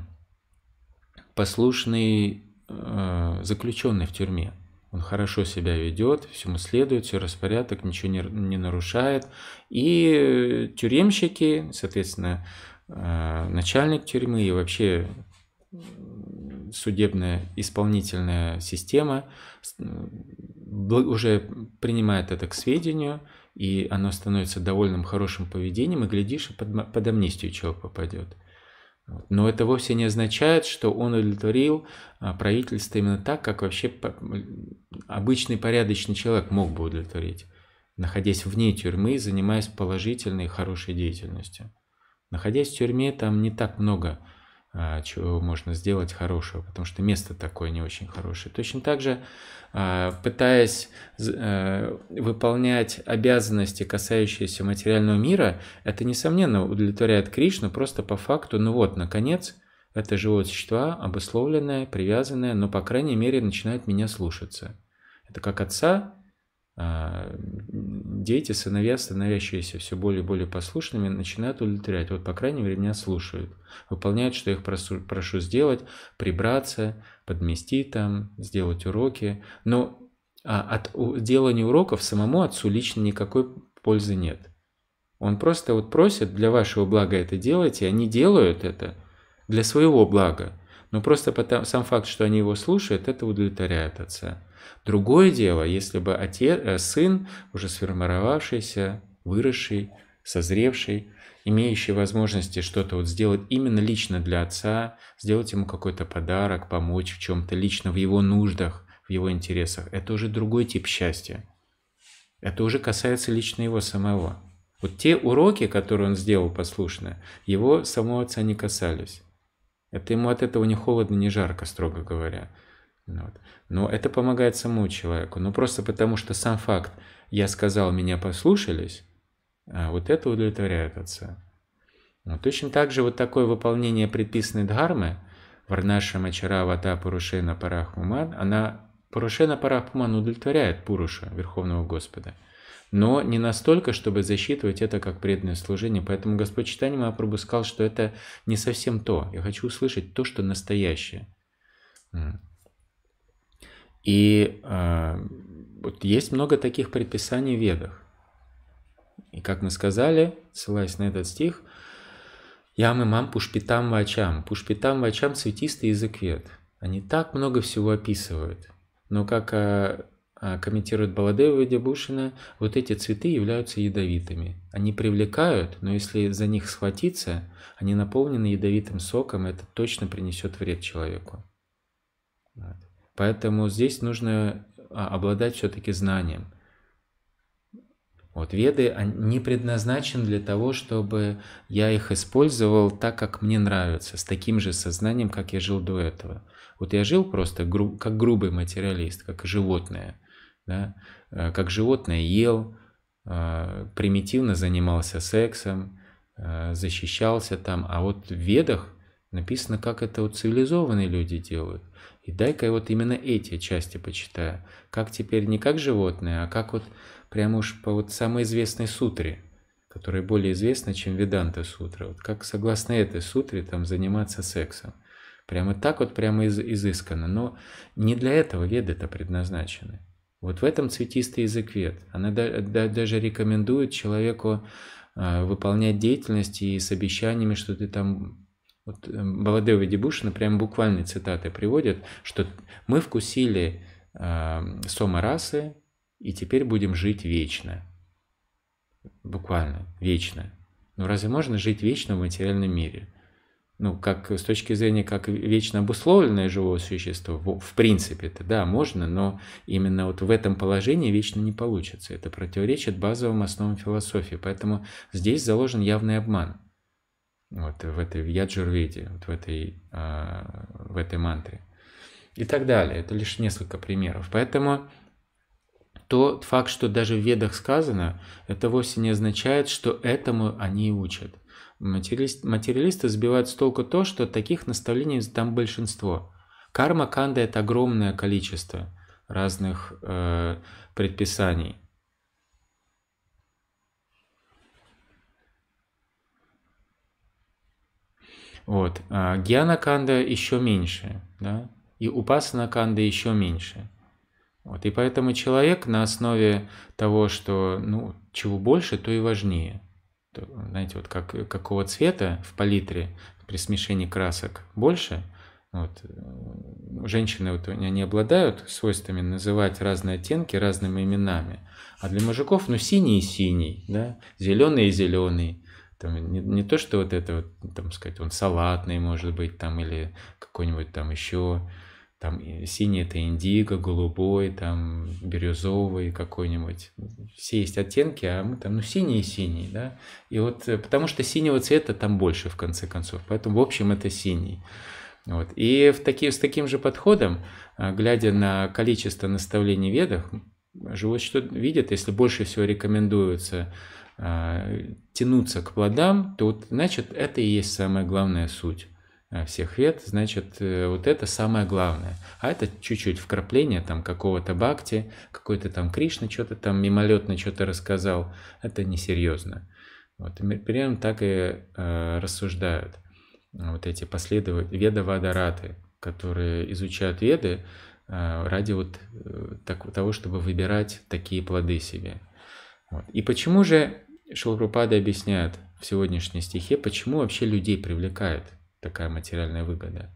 послушный э, заключенный в тюрьме. Он хорошо себя ведет, всему следует, все распорядок, ничего не, не нарушает. И тюремщики, соответственно, э, начальник тюрьмы и вообще судебная исполнительная система уже принимает это к сведению, и оно становится довольным хорошим поведением, и, глядишь, под, под амнистию человек попадет. Но это вовсе не означает, что он удовлетворил а, правительство именно так, как вообще обычный порядочный человек мог бы удовлетворить, находясь вне тюрьмы, занимаясь положительной, хорошей деятельностью. Находясь в тюрьме, там не так много а, чего можно сделать хорошего, потому что место такое не очень хорошее. Точно так же, а, пытаясь э, выполнять обязанности, касающиеся материального мира, это, несомненно, удовлетворяет Кришну просто по факту, ну вот, наконец, это живое существо, обусловленное, привязанное, но, по крайней мере, начинает меня слушаться. Это как отца, а, дети, сыновья, становящиеся все более и более послушными, начинают удовлетворять. Вот, по крайней мере, меня слушают. Выполняют, что я их прошу, прошу сделать, прибраться, подмести, там, сделать уроки. Но а, от делания уроков самому отцу лично никакой пользы нет. Он просто вот просит, для вашего блага это делайте, они делают это для своего блага. Но просто потому, сам факт, что они его слушают, это удовлетворяет отца. Другое дело, если бы отец, э, сын, уже сформировавшийся, выросший, созревший, имеющий возможности что-то вот сделать именно лично для отца, сделать ему какой-то подарок, помочь в чем-то лично в его нуждах, в его интересах, это уже другой тип счастья. Это уже касается лично его самого. Вот те уроки, которые он сделал послушно, его самого отца не касались. Это ему от этого не холодно, не жарко, строго говоря. Вот но это помогает самому человеку. Но ну, просто потому, что сам факт «я сказал, меня послушались», а, вот это удовлетворяет отца. Но ну, точно так же вот такое выполнение предписанной дхармы Варнаша Мачара Вата Пурушена Парахмуман, она Пурушена Парахмуман удовлетворяет Пуруша, Верховного Господа – но не настолько, чтобы засчитывать это как преданное служение. Поэтому Господь Читание Мапрабу сказал, что это не совсем то. Я хочу услышать то, что настоящее. И э, вот есть много таких предписаний в ведах. И как мы сказали, ссылаясь на этот стих, «Ям имам пушпитам вачам». Пушпитам вачам – цветистый язык вед. Они так много всего описывают. Но как а, а комментирует Баладеева и Дебушина, вот эти цветы являются ядовитыми. Они привлекают, но если за них схватиться, они наполнены ядовитым соком, это точно принесет вред человеку. Вот. Поэтому здесь нужно а, обладать все-таки знанием. Вот веды не предназначены для того, чтобы я их использовал так, как мне нравится, с таким же сознанием, как я жил до этого. Вот я жил просто гру как грубый материалист, как животное. Да? Э, как животное ел, э, примитивно занимался сексом, э, защищался там. А вот в ведах написано, как это вот цивилизованные люди делают. И дай-ка я вот именно эти части почитаю. Как теперь не как животное, а как вот прямо уж по вот самой известной сутре, которая более известна, чем Веданта сутра. Вот как согласно этой сутре там заниматься сексом. Прямо так вот, прямо из изысканно. Но не для этого веды-то предназначены. Вот в этом цветистый язык вед. Она да, да, даже рекомендует человеку э, выполнять деятельность и с обещаниями, что ты там вот э, Баладева Дебушина прям буквальные цитаты приводят, что мы вкусили э, сома расы и теперь будем жить вечно. Буквально, вечно. ну, разве можно жить вечно в материальном мире? Ну, как с точки зрения как вечно обусловленное живое существо, в, в принципе это да, можно, но именно вот в этом положении вечно не получится. Это противоречит базовым основам философии, поэтому здесь заложен явный обман – вот в этой в Яджурведе, вот в этой, а, в этой мантре и так далее. Это лишь несколько примеров. Поэтому тот факт, что даже в ведах сказано, это вовсе не означает, что этому они и учат. Материалист, материалисты сбивают с толку то, что таких наставлений там большинство. Карма канда – это огромное количество разных э, предписаний – Вот. А еще меньше, да? и упасанаканда еще меньше. Вот. И поэтому человек на основе того, что ну, чего больше, то и важнее. То, знаете, вот как, какого цвета в палитре при смешении красок больше, вот, э, женщины вот, они обладают свойствами называть разные оттенки разными именами. А для мужиков, ну, синий и синий, да, зеленый и зеленый, там не, не то, что вот это, вот, там сказать, он салатный, может быть, там, или какой-нибудь там еще, там синий это индиго, голубой, там бирюзовый какой-нибудь. Все есть оттенки, а мы там, ну, синий-синий, и да. И вот, э, потому что синего цвета там больше, в конце концов. Поэтому, в общем, это синий. Вот. И в таки, с таким же подходом, э, глядя на количество наставлений ведах, живой что видит, если больше всего рекомендуется тянуться к плодам, то вот, значит, это и есть самая главная суть э, всех лет, значит, э, вот это самое главное. А это чуть-чуть вкрапление там какого-то бхакти, какой-то там Кришна что-то там мимолетно что-то рассказал, это несерьезно. Вот, примерно так и э, рассуждают э, вот эти последователи, веда-вадараты, которые изучают веды э, ради вот так, того, чтобы выбирать такие плоды себе. Вот. И почему же Шилрупада объясняет в сегодняшней стихе, почему вообще людей привлекает такая материальная выгода.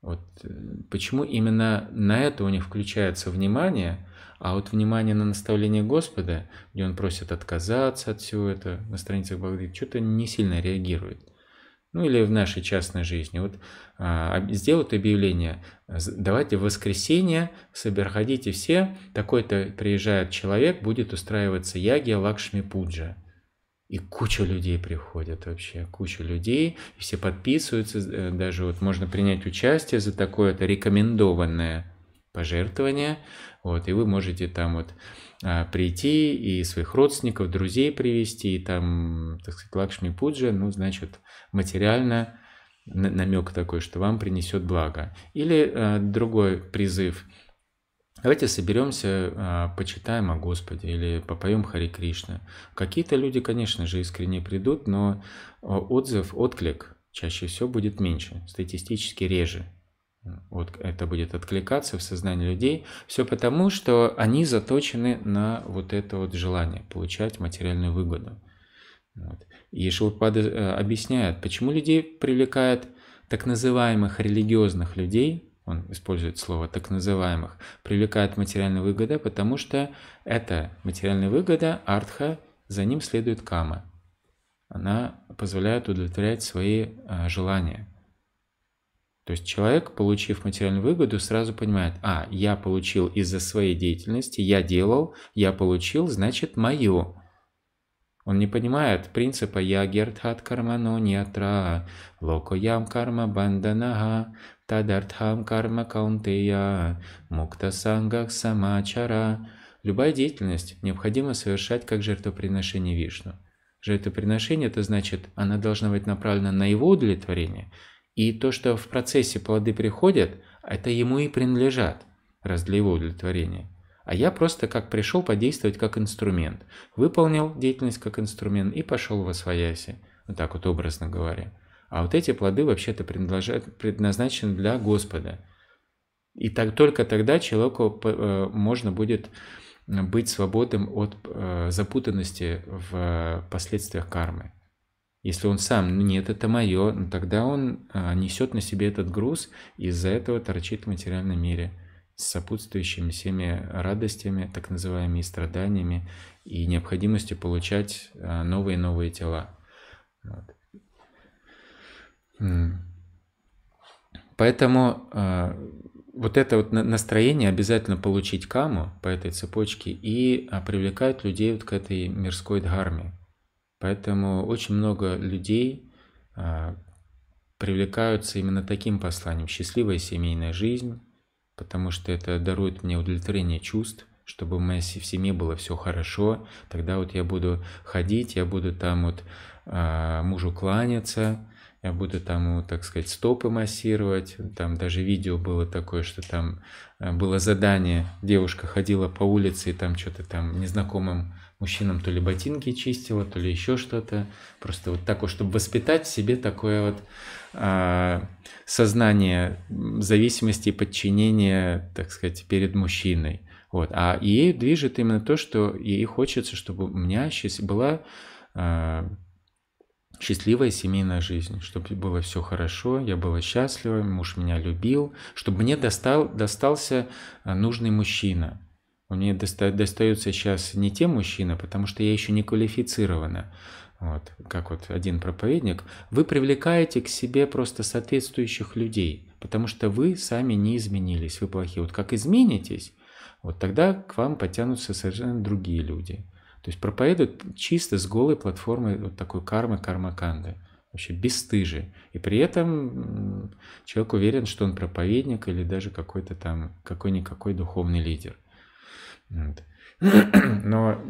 Вот э, почему именно на это у них включается внимание, а вот внимание на наставление Господа, где он просит отказаться от всего этого, на страницах Бхагавадгиты, что-то не сильно реагирует. Ну или в нашей частной жизни. Вот а, сделают объявление, давайте в воскресенье соберходите все, такой-то приезжает человек, будет устраиваться ягия лакшми пуджа. И куча людей приходят вообще, куча людей, все подписываются, э, даже вот можно принять участие за такое-то рекомендованное пожертвование, вот, и вы можете там вот а, прийти и своих родственников, друзей привести, и там, так сказать, Лакшми Пуджа, ну, значит, материально намек такой, что вам принесет благо. Или а, другой призыв – Давайте соберемся, а, почитаем о Господе или попоем Хари Кришна. Какие-то люди, конечно же, искренне придут, но а, отзыв, отклик чаще всего будет меньше, статистически реже. Вот это будет откликаться в сознании людей. Все потому, что они заточены на вот это вот желание получать материальную выгоду. Вот. И Шилпада э, объясняет, почему людей привлекает так называемых религиозных людей – он использует слово так называемых, привлекает материальная выгода, потому что это материальная выгода, артха, за ним следует кама. Она позволяет удовлетворять свои а, желания. То есть человек, получив материальную выгоду, сразу понимает, а, я получил из-за своей деятельности, я делал, я получил, значит, мое. Он не понимает принципа «я гертхат кармано ниатра, локо ям карма бандана Тадартхам карма каунтея, мукта сангах самачара. Любая деятельность необходимо совершать как жертвоприношение Вишну. Жертвоприношение – это значит, она должна быть направлена на его удовлетворение, и то, что в процессе плоды приходят, это ему и принадлежат, раз для его удовлетворения. А я просто как пришел подействовать как инструмент, выполнил деятельность как инструмент и пошел во свояси, вот так вот образно говоря. А вот эти плоды вообще-то предназначены для Господа. И так, только тогда человеку э, можно будет э, быть свободным от э, запутанности в последствиях кармы. Если он сам, ну нет, это мое, ну тогда он несет на себе этот груз и из-за этого торчит в материальном мире с сопутствующими всеми радостями, так называемыми страданиями и необходимостью получать новые и новые тела. Вот. Поэтому э, вот это вот настроение обязательно получить каму по этой цепочке и а, привлекает людей вот к этой мирской дхарме. Поэтому очень много людей э, привлекаются именно таким посланием. Счастливая семейная жизнь, потому что это дарует мне удовлетворение чувств, чтобы в моей в семье было все хорошо. Тогда вот я буду ходить, я буду там вот э, мужу кланяться, я буду тому, э, так сказать, стопы массировать. Там даже видео было такое, что там э, было задание, девушка ходила по улице и там что-то там незнакомым мужчинам то ли ботинки чистила, то ли еще что-то. Просто вот такое, чтобы воспитать в себе такое вот а, сознание зависимости и подчинения, так сказать, перед мужчиной. Вот. А ей движет именно то, что ей хочется, чтобы у меня была а, счастливая семейная жизнь, чтобы было все хорошо, я была счастлива, муж меня любил, чтобы мне достал, достался э, нужный мужчина. Мне доста, достается сейчас не те мужчины, потому что я еще не квалифицирована. Вот, как вот один проповедник, вы привлекаете к себе просто соответствующих людей, потому что вы сами не изменились, вы плохие. Вот как изменитесь, вот тогда к вам потянутся совершенно другие люди. То есть проповедуют чисто с голой платформы вот такой кармы, кармаканды. Вообще бесстыжие. И при этом человек уверен, что он проповедник или даже какой-то там, какой-никакой духовный лидер. Вот. Но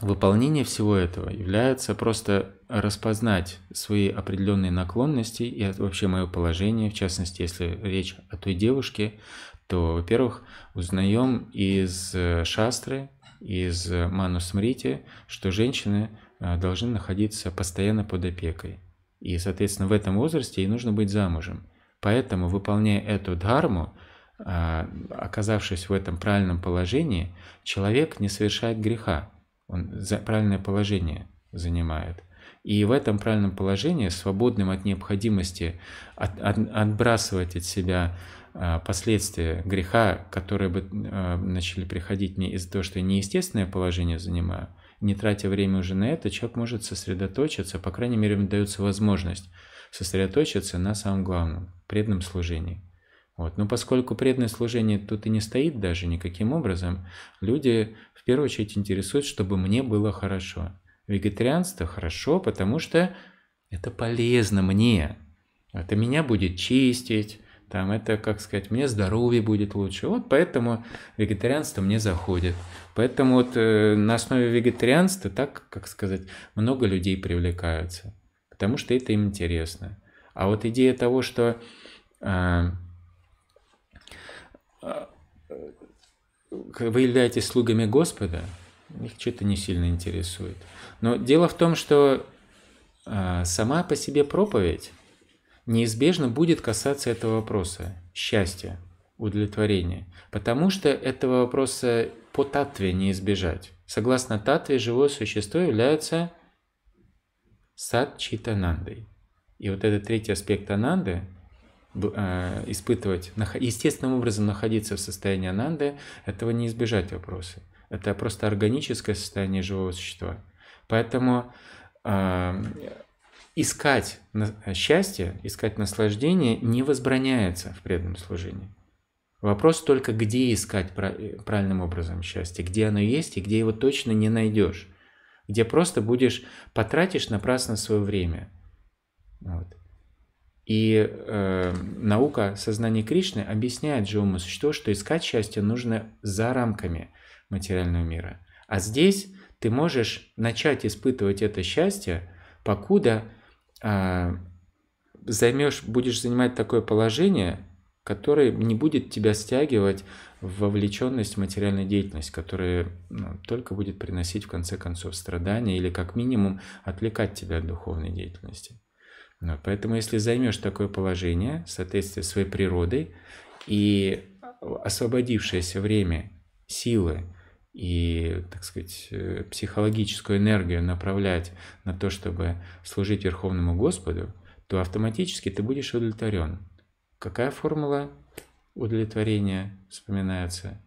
выполнение всего этого является просто распознать свои определенные наклонности и вообще мое положение, в частности, если речь о той девушке, то, во-первых, узнаем из э, шастры, из Ману э, Смрити, что женщины э, должны находиться постоянно под опекой. И, соответственно, в этом возрасте ей нужно быть замужем. Поэтому, выполняя эту дхарму, а, оказавшись в этом правильном положении, человек не совершает греха. Он правильное положение занимает. И в этом правильном положении, свободным от необходимости от, от, отбрасывать от себя Э, последствия греха, которые бы э, начали приходить мне из-за того, что я неестественное положение занимаю, не тратя время уже на это, человек может сосредоточиться, по крайней мере, ему дается возможность сосредоточиться на самом главном – преданном служении. Вот. Но поскольку преданное служение тут и не стоит даже никаким образом, люди в первую очередь интересуют, чтобы мне было хорошо. Вегетарианство хорошо, потому что это полезно мне. Это меня будет чистить, там это, как сказать, мне здоровье будет лучше. Вот поэтому вегетарианство мне заходит. Поэтому вот э, на основе вегетарианства так, как сказать, много людей привлекаются, потому что это им интересно. А вот идея того, что а, а, э, вы являетесь слугами Господа, их что-то не сильно интересует. Но дело в том, что а, сама по себе проповедь неизбежно будет касаться этого вопроса – счастья, удовлетворения, потому что этого вопроса по татве не избежать. Согласно татве, живое существо является садчитанандой, И вот этот третий аспект ананды э, испытывать, естественным образом находиться в состоянии ананды, этого не избежать вопроса, Это просто органическое состояние живого существа. Поэтому э, искать э, счастье, искать наслаждение не возбраняется в преданном служении. Вопрос только, где искать э, правильным образом счастье, где оно есть и где его точно не найдешь, где просто будешь потратишь напрасно свое время. Вот. И э, наука сознания Кришны объясняет живому существу, что искать счастье нужно за рамками материального мира. А здесь ты можешь начать испытывать это счастье, покуда а, займешь, будешь занимать такое положение, которое не будет тебя стягивать в вовлеченность в материальную деятельность, которая ну, только будет приносить в конце концов страдания или как минимум отвлекать тебя от духовной деятельности. Но ну, поэтому если займешь такое положение в соответствии с своей природой и освободившееся время, силы и, так сказать, э, психологическую энергию направлять на то, чтобы служить Верховному Господу, то автоматически ты будешь удовлетворен. Какая формула удовлетворения вспоминается?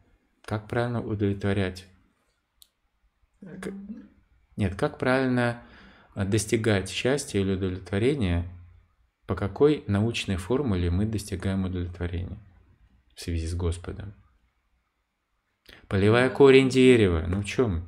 Как правильно удовлетворять? Нет, как правильно а, достигать счастья или удовлетворения? По какой научной формуле мы достигаем удовлетворения в связи с Господом? Поливая корень дерева. Ну в чем?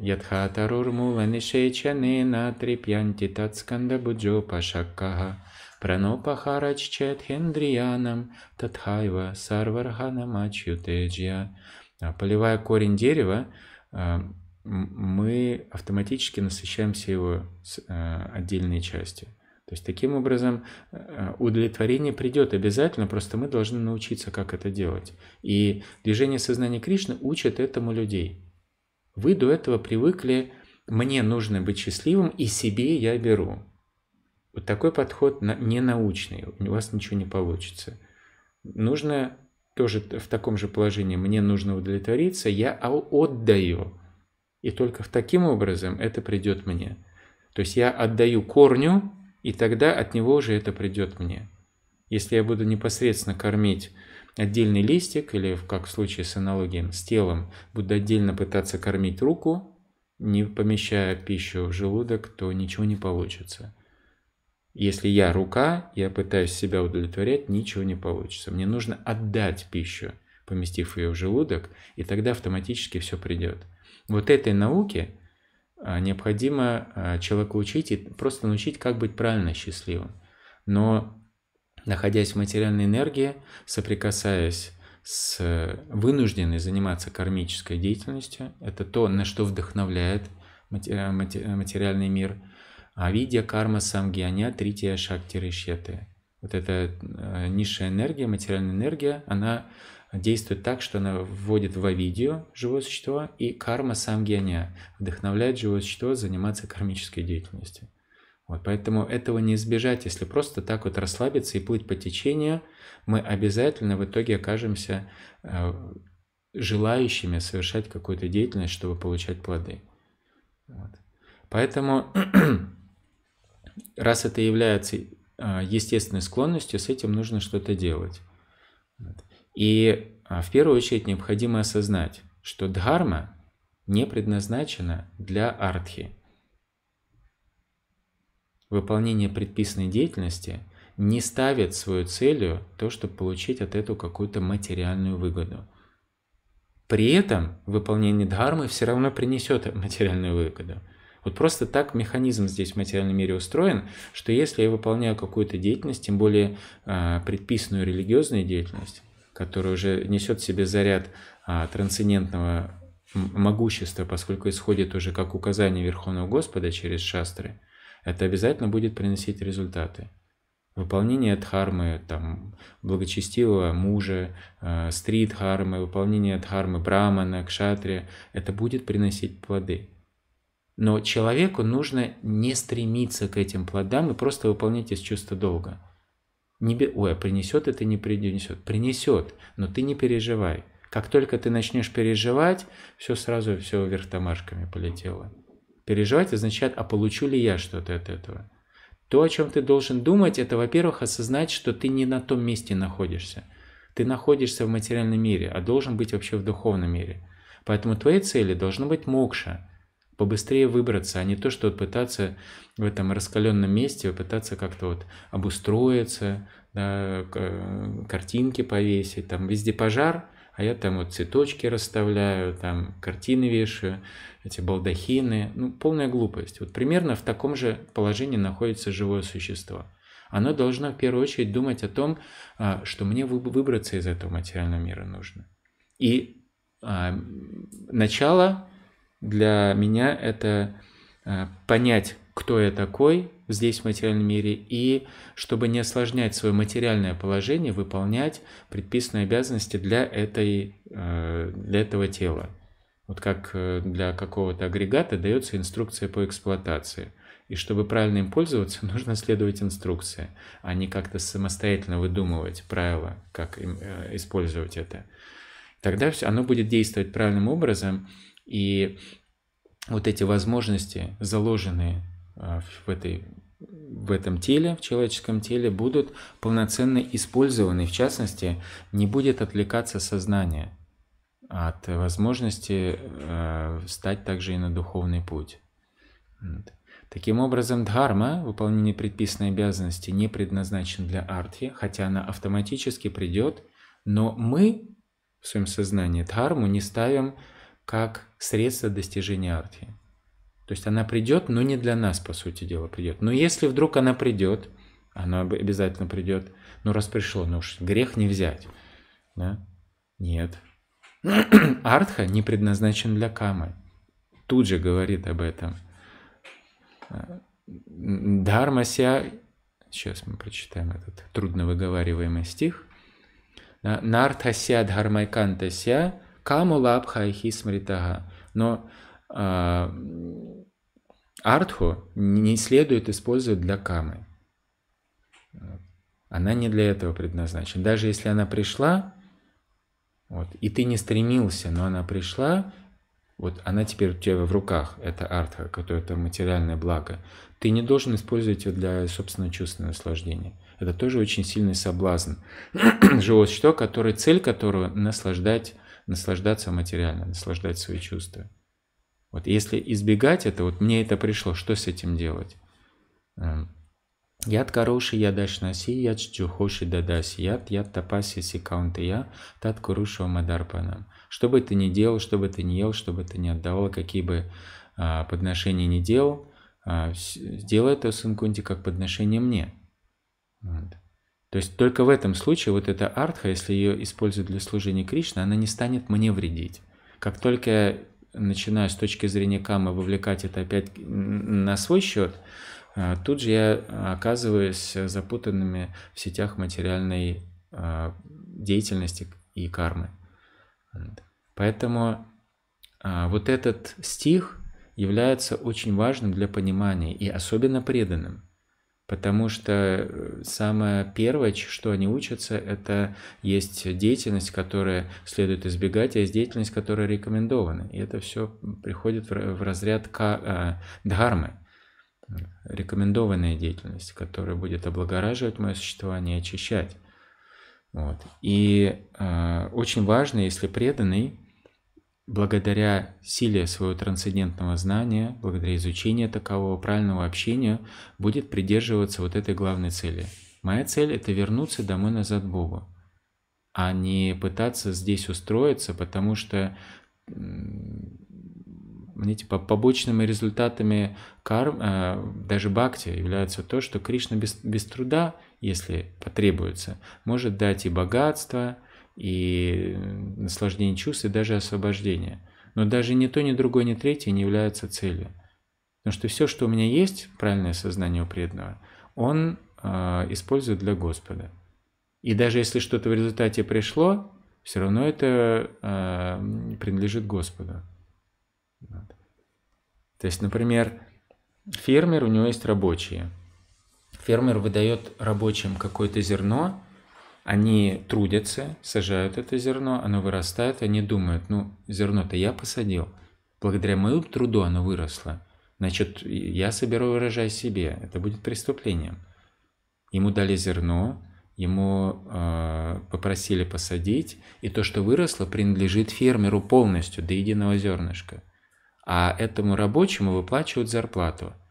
Ядхатарур мула нишейчаны на трипьянти тацканда буджо пашаккаха. Пранопахарач чет хендриянам татхайва сарвархана мачьютеджья. А Поливая корень дерева, а, мы автоматически насыщаемся его э, отдельные части. То есть таким образом э, удовлетворение придет обязательно, просто мы должны научиться, как это делать. И движение сознания Кришны учит этому людей. Вы до этого привыкли, мне нужно быть счастливым, и себе я беру. Вот такой подход не научный, у вас ничего не получится. Нужно тоже в таком же положении, мне нужно удовлетвориться, я отдаю. И только в таким образом это придет мне. То есть я отдаю корню, и тогда от него же это придет мне. Если я буду непосредственно кормить отдельный листик, или как в случае с аналогием с телом, буду отдельно пытаться кормить руку, не помещая пищу в желудок, то ничего не получится. Если я рука, я пытаюсь себя удовлетворять, ничего не получится. Мне нужно отдать пищу, поместив ее в желудок, и тогда автоматически все придет. Вот этой науке – а, необходимо а, человеку учить и просто научить, как быть правильно счастливым. Но находясь в материальной энергии, соприкасаясь с э, вынужденной заниматься кармической деятельностью, это то, на что вдохновляет э, э, материальный мир, а видя карма самгьяня, трития шакти решеты. Вот эта низшая энергия, материальная энергия, она действует так, что она вводит в видео живое существо, и карма сам гения вдохновляет живое существо заниматься кармической деятельностью. Вот, поэтому этого не избежать, если просто так вот расслабиться и плыть по течению, мы обязательно в итоге окажемся э, желающими совершать какую-то деятельность, чтобы получать плоды. Вот. Поэтому, раз это является э, естественной склонностью, с этим нужно что-то делать. Вот. И а, в первую очередь необходимо осознать, что дхарма не предназначена для артхи. Выполнение предписанной деятельности не ставит свою целью то, чтобы получить от этого какую-то материальную выгоду. При этом выполнение дхармы все равно принесет материальную выгоду. Вот просто так механизм здесь в материальном мире устроен, что если я выполняю какую-то деятельность, тем более э, предписанную религиозную деятельность, который уже несет в себе заряд а, трансцендентного могущества, поскольку исходит уже как указание Верховного Господа через шастры, это обязательно будет приносить результаты. Выполнение дхармы, там, благочестивого мужа, э, стрит-дхармы, выполнение дхармы брамана, кшатрия, это будет приносить плоды. Но человеку нужно не стремиться к этим плодам и просто выполнять из чувства долга. Не, бе, ой, а принесет это не принесет. Принесет, но ты не переживай. Как только ты начнешь переживать, все сразу все вверх томашками полетело. Переживать означает, а получу ли я что-то от этого? То, о чем ты должен думать, это, во-первых, осознать, что ты не на том месте находишься. Ты находишься в материальном мире, а должен быть вообще в духовном мире. Поэтому твоей цели должно быть мокша – побыстрее выбраться, а не то, что вот пытаться в этом раскаленном месте, пытаться как-то вот обустроиться, да, э, картинки повесить, там везде пожар, а я там вот цветочки расставляю, там картины вешаю, эти балдахины, ну полная глупость. Вот примерно в таком же положении находится живое существо. Оно должно в первую очередь думать о том, а, что мне выбраться из этого материального мира нужно. И а, начало для меня это э, понять, кто я такой здесь в материальном мире, и чтобы не осложнять свое материальное положение, выполнять предписанные обязанности для, этой, э, для этого тела. Вот как э, для какого-то агрегата дается инструкция по эксплуатации. И чтобы правильно им пользоваться, нужно следовать инструкции, а не как-то самостоятельно выдумывать правила, как им использовать это. Тогда все, оно будет действовать правильным образом, и вот эти возможности, заложенные а, в, этой, в этом теле, в человеческом теле, будут полноценно использованы. В частности, не будет отвлекаться сознание от возможности э, стать также и на духовный путь. Таким образом, дхарма, выполнение предписанной обязанности, не предназначен для артхи, хотя она автоматически придет, но мы в своем сознании дхарму не ставим как средство достижения артхи, То есть она придет, но не для нас, по сути дела, придет. Но если вдруг она придет, она обязательно придет, ну раз пришло, ну уж грех не взять. Да? Нет. Артха не предназначен для камы. Тут же говорит об этом. А, Дармася, сейчас мы прочитаем этот трудновыговариваемый стих. Нартася дхармайкантася Каму лапха и хисмритага. Но а, артху не следует использовать для камы. Она не для этого предназначена. Даже если она пришла, вот, и ты не стремился, но она пришла, вот она теперь у тебя в руках, это артха, которое это материальное благо. Ты не должен использовать ее для собственного чувственного наслаждения. Это тоже очень сильный соблазн. Живое существо, который, цель которого – наслаждать наслаждаться материально, наслаждать свои чувства. Вот если избегать это, вот мне это пришло, что с этим делать? Эм, яд хороший, я дашь носи, яд чу хоши дадась, яд, яд тапаси секаунты я, тат курушо мадарпанам. Что бы ты ни делал, что бы ты ни ел, что бы ты ни отдавал, какие бы а, подношения ни делал, а, сделай это, сын Кунти, как подношение мне. Вот. То есть только в этом случае вот эта артха, если ее использовать для служения Кришны, она не станет мне вредить. Как только я начинаю с точки зрения камы вовлекать это опять на свой счет, э, тут же я оказываюсь запутанными в сетях материальной э, деятельности и кармы. Поэтому э, вот этот стих является очень важным для понимания и особенно преданным. Потому что э, самое первое, что они учатся, это есть деятельность, которая следует избегать, а есть деятельность, которая рекомендована. И это все приходит в разряд а, дхармы, рекомендованная деятельность, которая будет облагораживать мое существование и очищать. Вот. И э, очень важно, если преданный благодаря силе своего трансцендентного знания, благодаря изучению такового правильного общения, будет придерживаться вот этой главной цели. Моя цель – это вернуться домой назад к Богу, а не пытаться здесь устроиться, потому что мне побочными результатами карм, э, даже бхакти является то, что Кришна без, без труда, если потребуется, может дать и богатство, и наслаждение чувств, и даже освобождение. Но даже ни то, ни другое, ни третье не являются целью. Потому что все, что у меня есть, правильное сознание у преданного, он э, использует для Господа. И даже если что-то в результате пришло, все равно это э, принадлежит Господу. Вот. То есть, например, фермер, у него есть рабочие. Фермер выдает рабочим какое-то зерно, они трудятся, сажают это зерно, оно вырастает, они думают, ну, зерно-то я посадил, благодаря моему труду оно выросло, значит, я соберу урожай себе, это будет преступлением. Ему дали зерно, ему э, попросили посадить, и то, что выросло, принадлежит фермеру полностью, до единого зернышка. А этому рабочему выплачивают зарплату –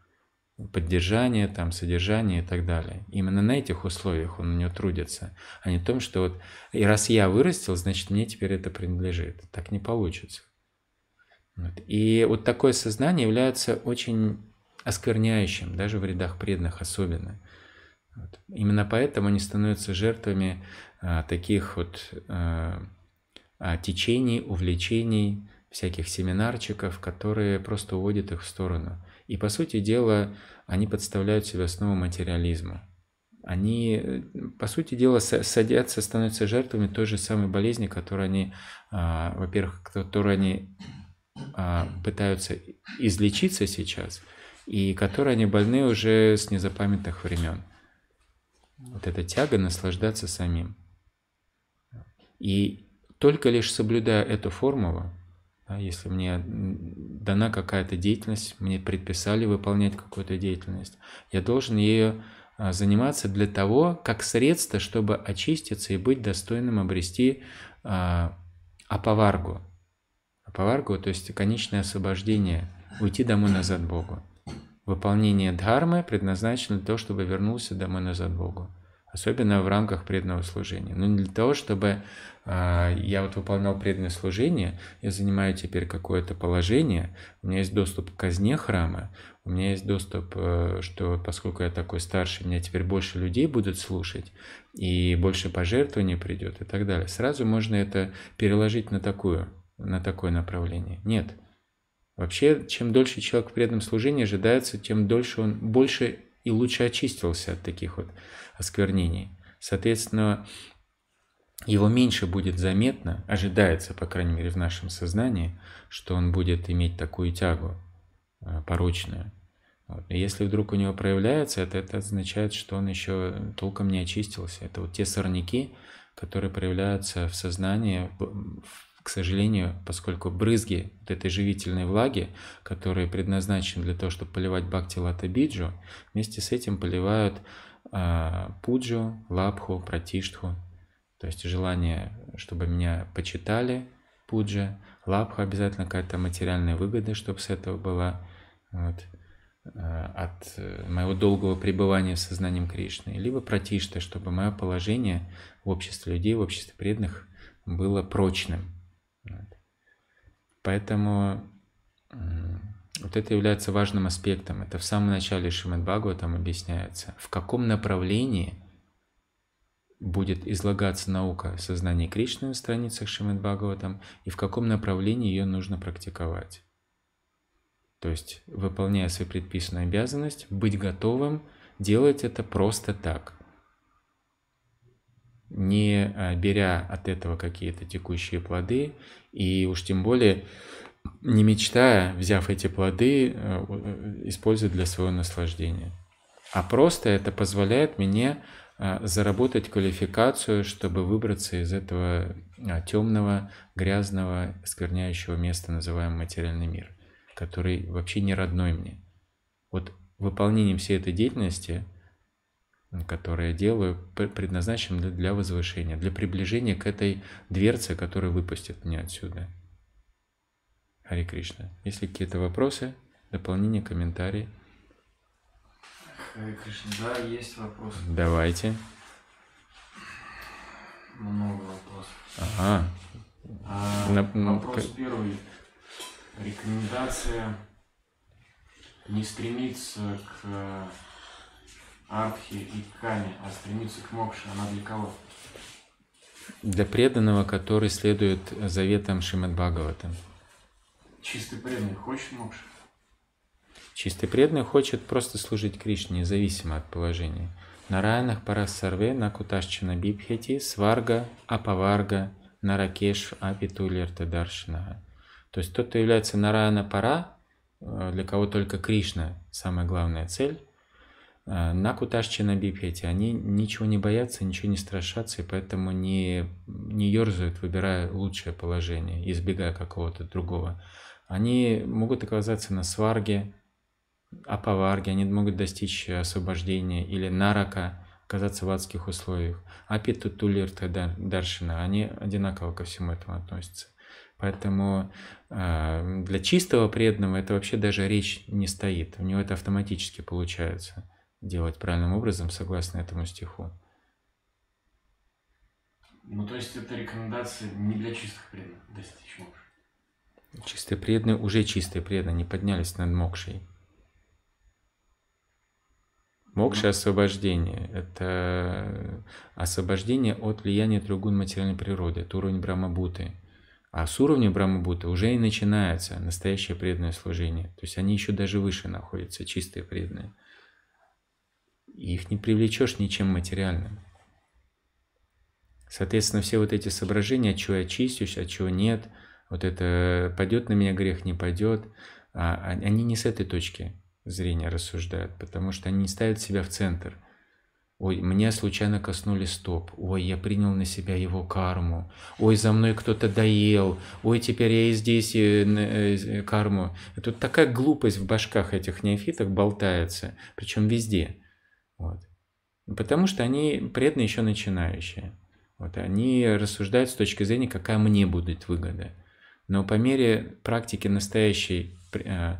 поддержание, там, содержание и так далее. Именно на этих условиях он на нее трудится, а не в том, что вот и раз я вырастил, значит мне теперь это принадлежит. Так не получится. Вот. И вот такое сознание является очень оскверняющим, даже в рядах преданных особенно. Вот. Именно поэтому они становятся жертвами а, таких вот а, а течений, увлечений, всяких семинарчиков, которые просто уводят их в сторону. И по сути дела они подставляют себя снова материализму. Они, э, по сути дела, садятся, становятся жертвами той же самой болезни, которую они, а, во-первых, которую они а, пытаются излечиться сейчас, и которой они больны уже с незапамятных времен. Вот эта тяга наслаждаться самим. И только лишь соблюдая эту формулу, да, если мне дана какая-то деятельность, мне предписали выполнять какую-то деятельность, я должен ее а, заниматься для того, как средство, чтобы очиститься и быть достойным обрести а, аповаргу. Аповаргу, то есть конечное освобождение, уйти домой назад Богу. Выполнение дхармы предназначено для того, чтобы вернулся домой назад Богу особенно в рамках преданного служения. Но не для того, чтобы э, я вот выполнял преданное служение, я занимаю теперь какое-то положение, у меня есть доступ к казне храма, у меня есть доступ, э, что поскольку я такой старший, меня теперь больше людей будут слушать, и больше пожертвований придет и так далее. Сразу можно это переложить на такую на такое направление. Нет. Вообще, чем дольше человек в преданном служении ожидается, тем дольше он, больше и лучше очистился от таких вот осквернений. Соответственно, его меньше будет заметно, ожидается, по крайней мере, в нашем сознании, что он будет иметь такую тягу э, порочную. Вот. И если вдруг у него проявляется, это, это означает, что он еще толком не очистился. Это вот те сорняки, которые проявляются в сознании к сожалению, поскольку брызги вот этой живительной влаги, которые предназначены для того, чтобы поливать бактилата биджу, вместе с этим поливают э, пуджу, лапху, пратиштху. То есть желание, чтобы меня почитали, пуджа, лапха обязательно какая-то материальная выгода, чтобы с этого была. Вот а, от моего долгого пребывания в сознании Кришны, либо пратишта, чтобы мое положение в обществе людей, в обществе преданных было прочным. Поэтому вот это является важным аспектом. Это в самом начале Шримад там объясняется. В каком направлении будет излагаться наука сознания Кришны на страницах Шримад там и в каком направлении ее нужно практиковать. То есть, выполняя свою предписанную обязанность, быть готовым делать это просто так не а, беря от этого какие-то текущие плоды, и уж тем более не мечтая, взяв эти плоды, а, э, использовать для своего наслаждения. А просто это позволяет мне а, заработать квалификацию, чтобы выбраться из этого темного, грязного, скверняющего места, называемого материальный мир, который вообще не родной мне. Вот выполнением всей этой деятельности – которое я делаю, предназначен для возвышения, для приближения к этой дверце, которая выпустит меня отсюда. Хари Кришна. Если какие-то вопросы, дополнения, комментарии. Хари Кришна, да, есть вопросы. Давайте. Много вопросов. Ага. А, На... Вопрос ну, первый. Рекомендация не стремиться к э, Адхи и Ками, а стремиться к мокше, она для кого? Для преданного, который следует заветам Шримад Бхагавата. Чистый преданный хочет мокши? Чистый преданный хочет просто служить Кришне, независимо от положения. На райнах парасарве, на куташчина бибхети, сварга, апаварга, наракеш, апитулер, тадаршина. То есть тот, кто является нараяна пара, э, для кого только Кришна – самая главная цель, Э, Накуташчина Бипхети, они ничего не боятся, ничего не страшатся, и поэтому не, не ерзают, выбирая лучшее положение, избегая какого-то другого. Они могут оказаться на сварге, аповарге, они могут достичь освобождения или нарака, оказаться в адских условиях. Апиту Тулирта Даршина, они одинаково ко всему этому относятся. Поэтому э, для чистого преданного это вообще даже речь не стоит, у него это автоматически получается – делать правильным образом, согласно этому стиху. Ну, то есть это рекомендация не для чистых преданных достичь мокши. Чистые преданные, уже чистые преданные, не поднялись над мокшей. Мокша ну. – освобождение. Это освобождение от влияния треугун материальной природы, это уровень Брамабуты. А с уровня Брамабуты уже и начинается настоящее преданное служение. То есть они еще даже выше находятся, чистые преданные их не привлечешь ничем материальным. Соответственно, все вот эти соображения, от чего я чистюсь, от чего нет, вот это э, пойдет на меня грех, не пойдет, а, а, они не с этой точки зрения рассуждают, потому что они не ставят себя в центр. Ой, меня случайно коснули стоп. Ой, я принял на себя его карму. Ой, за мной кто-то доел. Ой, теперь я и здесь и, э, э, карму. Тут такая глупость в башках этих неофитов болтается, причем везде. Вот. Потому что они при еще начинающие. Вот, они рассуждают с точки зрения, какая мне будет выгода. Но по мере практики настоящей э,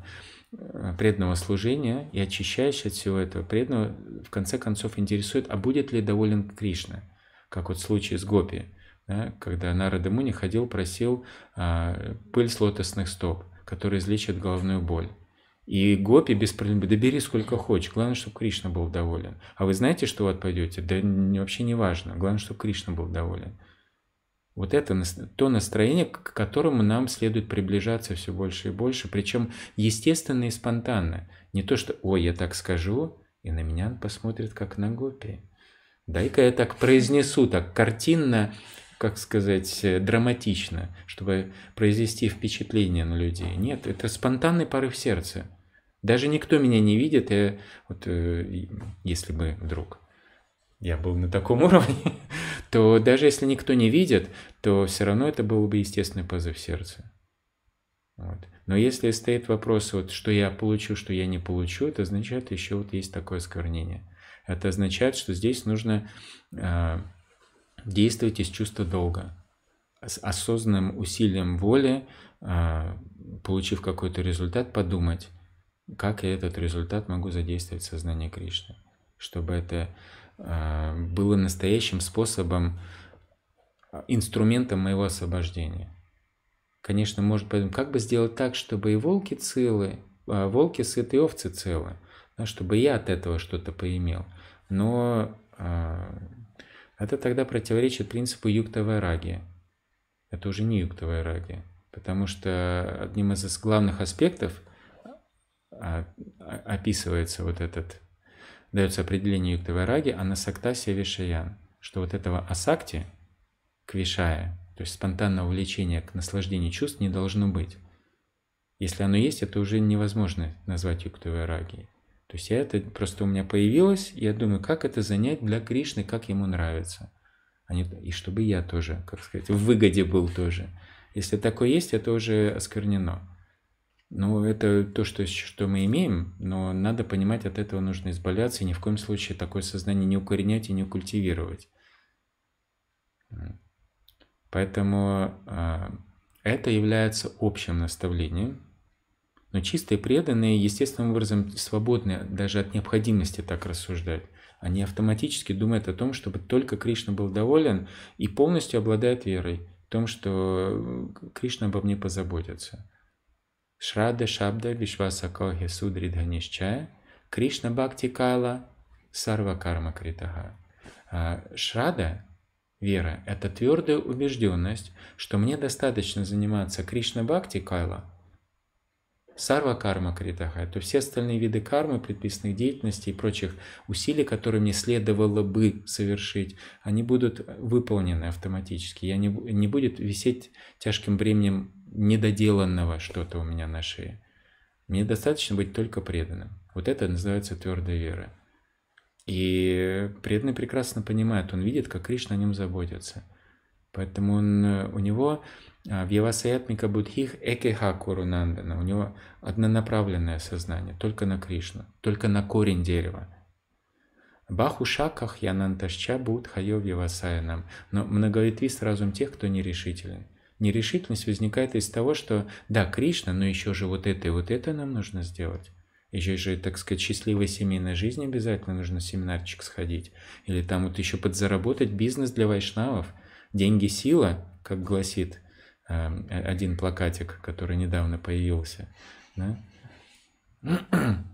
преданного служения и очищаясь от всего этого преданного, в конце концов интересует, а будет ли доволен Кришна, как вот в случае с Гопи, да, когда Нарада Муни ходил, просил а, пыль с лотосных стоп, которая излечит головную боль. И гопи без проблем, да бери сколько хочешь, главное, чтобы Кришна был доволен. А вы знаете, что вы отпадете? Да вообще не важно, главное, чтобы Кришна был доволен. Вот это то настроение, к которому нам следует приближаться все больше и больше, причем естественно и спонтанно. Не то, что «Ой, я так скажу», и на меня он посмотрит, как на гопи. Дай-ка я так произнесу, так картинно, как сказать, э, драматично, чтобы произвести впечатление на людей. Нет, это спонтанный порыв сердца – даже никто меня не видит, и, вот, э, если бы вдруг я был на таком уровне, то даже если никто не видит, то все равно это был бы естественный позыв сердца. Вот. Но если стоит вопрос, вот, что я получу, что я не получу, это означает еще вот есть такое осквернение. Это означает, что здесь нужно э, действовать из чувства долга. С осознанным усилием воли, э, получив какой-то результат, подумать, как я этот результат могу задействовать в сознании Кришны? Чтобы это э, было настоящим способом, э, инструментом моего освобождения. Конечно, может быть, как бы сделать так, чтобы и волки целы, э, волки сыты, и овцы целы, чтобы я от этого что-то поимел. Но это тогда противоречит принципу юктовой раги. Это уже не юктовая раги, потому что одним из главных аспектов – а, а, описывается вот этот, дается определение Юктавараги анасактасия вишаян, что вот этого асакти квишая, то есть спонтанного увлечения к наслаждению чувств не должно быть. Если оно есть, это уже невозможно назвать юктавараги. То есть это просто у меня появилось, и я думаю, как это занять для Кришны, как ему нравится. А не, и чтобы я тоже, как сказать, в выгоде был тоже. Если такое есть, это уже осквернено. Ну, это то, что, что мы имеем, но надо понимать, от этого нужно избавляться и ни в коем случае такое сознание не укоренять и не культивировать. Поэтому а, это является общим наставлением, но чистые преданные естественным образом свободны даже от необходимости так рассуждать. Они автоматически думают о том, чтобы только Кришна был доволен и полностью обладает верой в том, что э, Кришна обо мне позаботится. Шрада Шабда Вишвасакохи Судрид Ганишчая Кришна Бхакти Кайла Сарва Карма Критага. А, шрада Вера – это твердая убежденность, что мне достаточно заниматься Кришна Бхакти Кайла, Сарва карма критаха – то все остальные виды кармы, предписанных деятельностей и прочих усилий, которые мне следовало бы совершить, они будут выполнены автоматически. Я не, не будет висеть тяжким бременем недоделанного что-то у меня на шее. Мне достаточно быть только преданным. Вот это называется твердая вера. И преданный прекрасно понимает, он видит, как Кришна о нем заботится. Поэтому он, у него а, в Явасаятмика Будхих Экеха Курунандана, у него однонаправленное сознание, только на Кришну, только на корень дерева. Баху шаках янанташча будхайо вивасаянам, но многоветвист разум тех, кто нерешителен. Нерешительность возникает из того, что да, Кришна, но еще же вот это и вот это нам нужно сделать. Еще же, так сказать, счастливая семейная жизнь обязательно нужно семинарчик сходить. Или там вот еще подзаработать бизнес для вайшнавов. Деньги – сила, как гласит эм, э, один плакатик, который недавно появился. Да?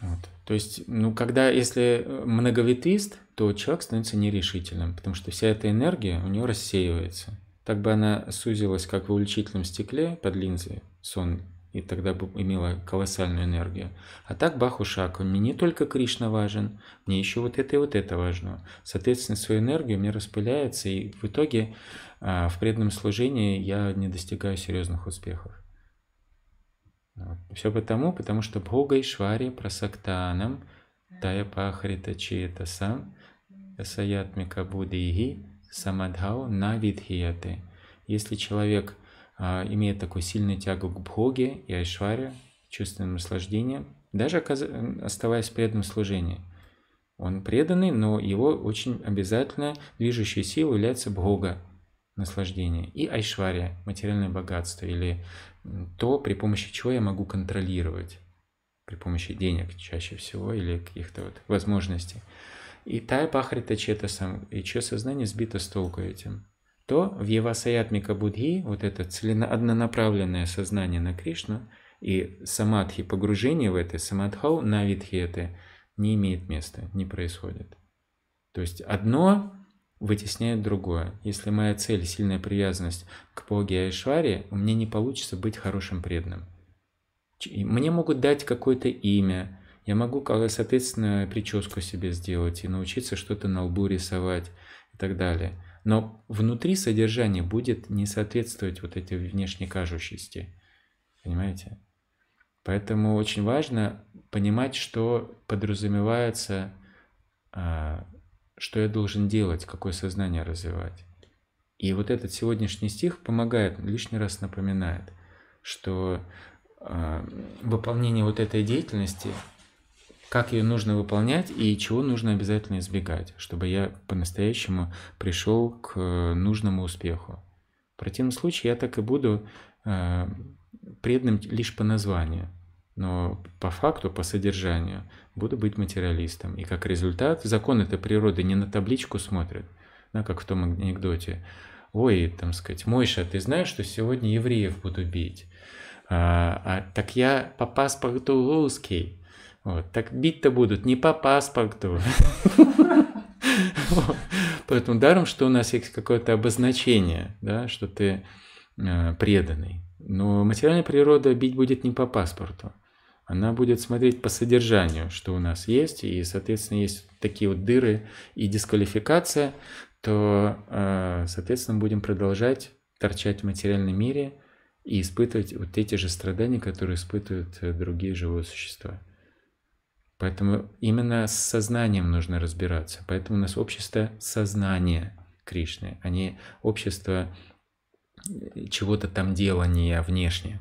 вот. То есть, ну, когда, если э, многоветвист, то человек становится нерешительным, потому что вся эта энергия у него рассеивается. Так бы она сузилась, как в увеличительном стекле под линзой сон, и тогда бы имела колоссальную энергию. А так баху шаку, мне не только Кришна важен, мне еще вот это и вот это важно. Соответственно, свою энергию мне распыляется, и в итоге а, в преданном служении я не достигаю серьезных успехов. Все потому, потому что Бога Ишвари Прасактанам Тая Пахрита Чиетасам Саятмика Буддхи Самадхау Навидхияте. Если человек а, имеет такую сильную тягу к Бхоге и Айшваре, чувственным наслаждением, даже оставаясь в преданном служении, он преданный, но его очень обязательно движущей силой является Бхога, наслаждение, и Айшваре материальное богатство или то, при помощи чего я могу контролировать, при помощи денег чаще всего или каких-то вот возможностей. И тай пахрита чета сам, и чье сознание сбито с толку этим. То в Евасаятмика Будхи, вот это целено однонаправленное сознание на Кришну, и самадхи, погружение в это, самадхау на витхи это не имеет места, не происходит. То есть одно вытесняет другое. Если моя цель – сильная привязанность к Боге Айшваре, у меня не получится быть хорошим преданным. Мне могут дать какое-то имя, я могу, соответственно, прическу себе сделать и научиться что-то на лбу рисовать и так далее. Но внутри содержание будет не соответствовать вот этой внешне кажущести. Понимаете? Поэтому очень важно понимать, что подразумевается а, что я должен делать, какое сознание развивать. И вот этот сегодняшний стих помогает, лишний раз напоминает, что э, выполнение вот этой деятельности, как ее нужно выполнять и чего нужно обязательно избегать, чтобы я по-настоящему пришел к э, нужному успеху. В противном случае я так и буду э, преданным лишь по названию – но по факту, по содержанию буду быть материалистом. И как результат, закон этой природы не на табличку смотрит, да, как в том анекдоте. Ой, там сказать, Мойша, ты знаешь, что сегодня евреев буду бить? А, а, так я по паспорту русский. Вот, так бить-то будут не по паспорту. Поэтому даром, что у нас есть какое-то обозначение, да, что ты э, преданный. Но материальная природа бить будет не по паспорту она будет смотреть по содержанию, что у нас есть, и, соответственно, есть такие вот дыры и дисквалификация, то, э, соответственно, будем продолжать торчать в материальном мире и испытывать вот эти же страдания, которые испытывают э, другие живые существа. Поэтому именно с сознанием нужно разбираться. Поэтому у нас общество сознания Кришны, а не общество э, чего-то там делания внешне.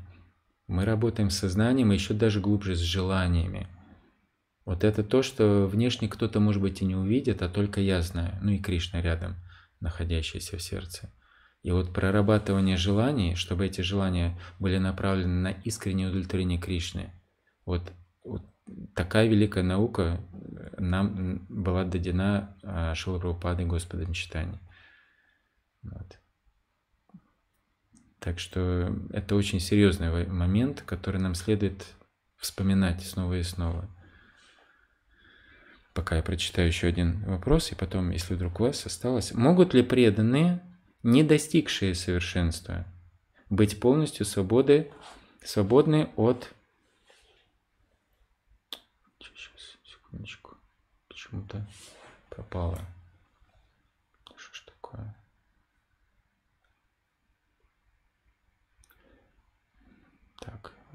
Мы работаем с сознанием и еще даже глубже с желаниями. Вот это то, что внешне кто-то, может быть, и не увидит, а только я знаю. Ну и Кришна рядом, находящийся в сердце. И вот прорабатывание желаний, чтобы эти желания были направлены на искреннее удовлетворение Кришны. Вот, вот такая великая наука э, нам была дадена э, Шилапрабхупадой Господом Читания. Вот. Так что это очень серьезный момент, который нам следует вспоминать снова и снова. Пока я прочитаю еще один вопрос, и потом, если вдруг у вас осталось, могут ли преданные, не достигшие совершенства, быть полностью свободы, свободны от... Сейчас, секундочку, почему-то пропало.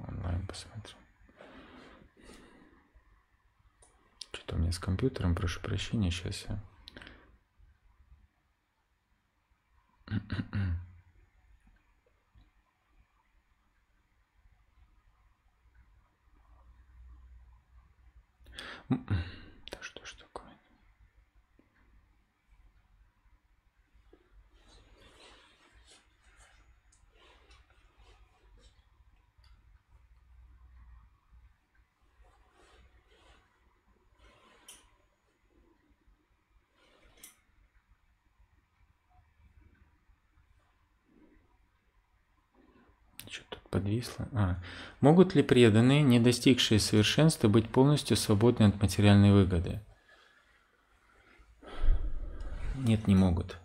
онлайн посмотрим. Что-то у меня с компьютером, прошу прощения, сейчас я... Mm-mm. М-м. Подвисло. А. Могут ли преданные, не достигшие совершенства, быть полностью свободны от материальной выгоды? Нет, не могут.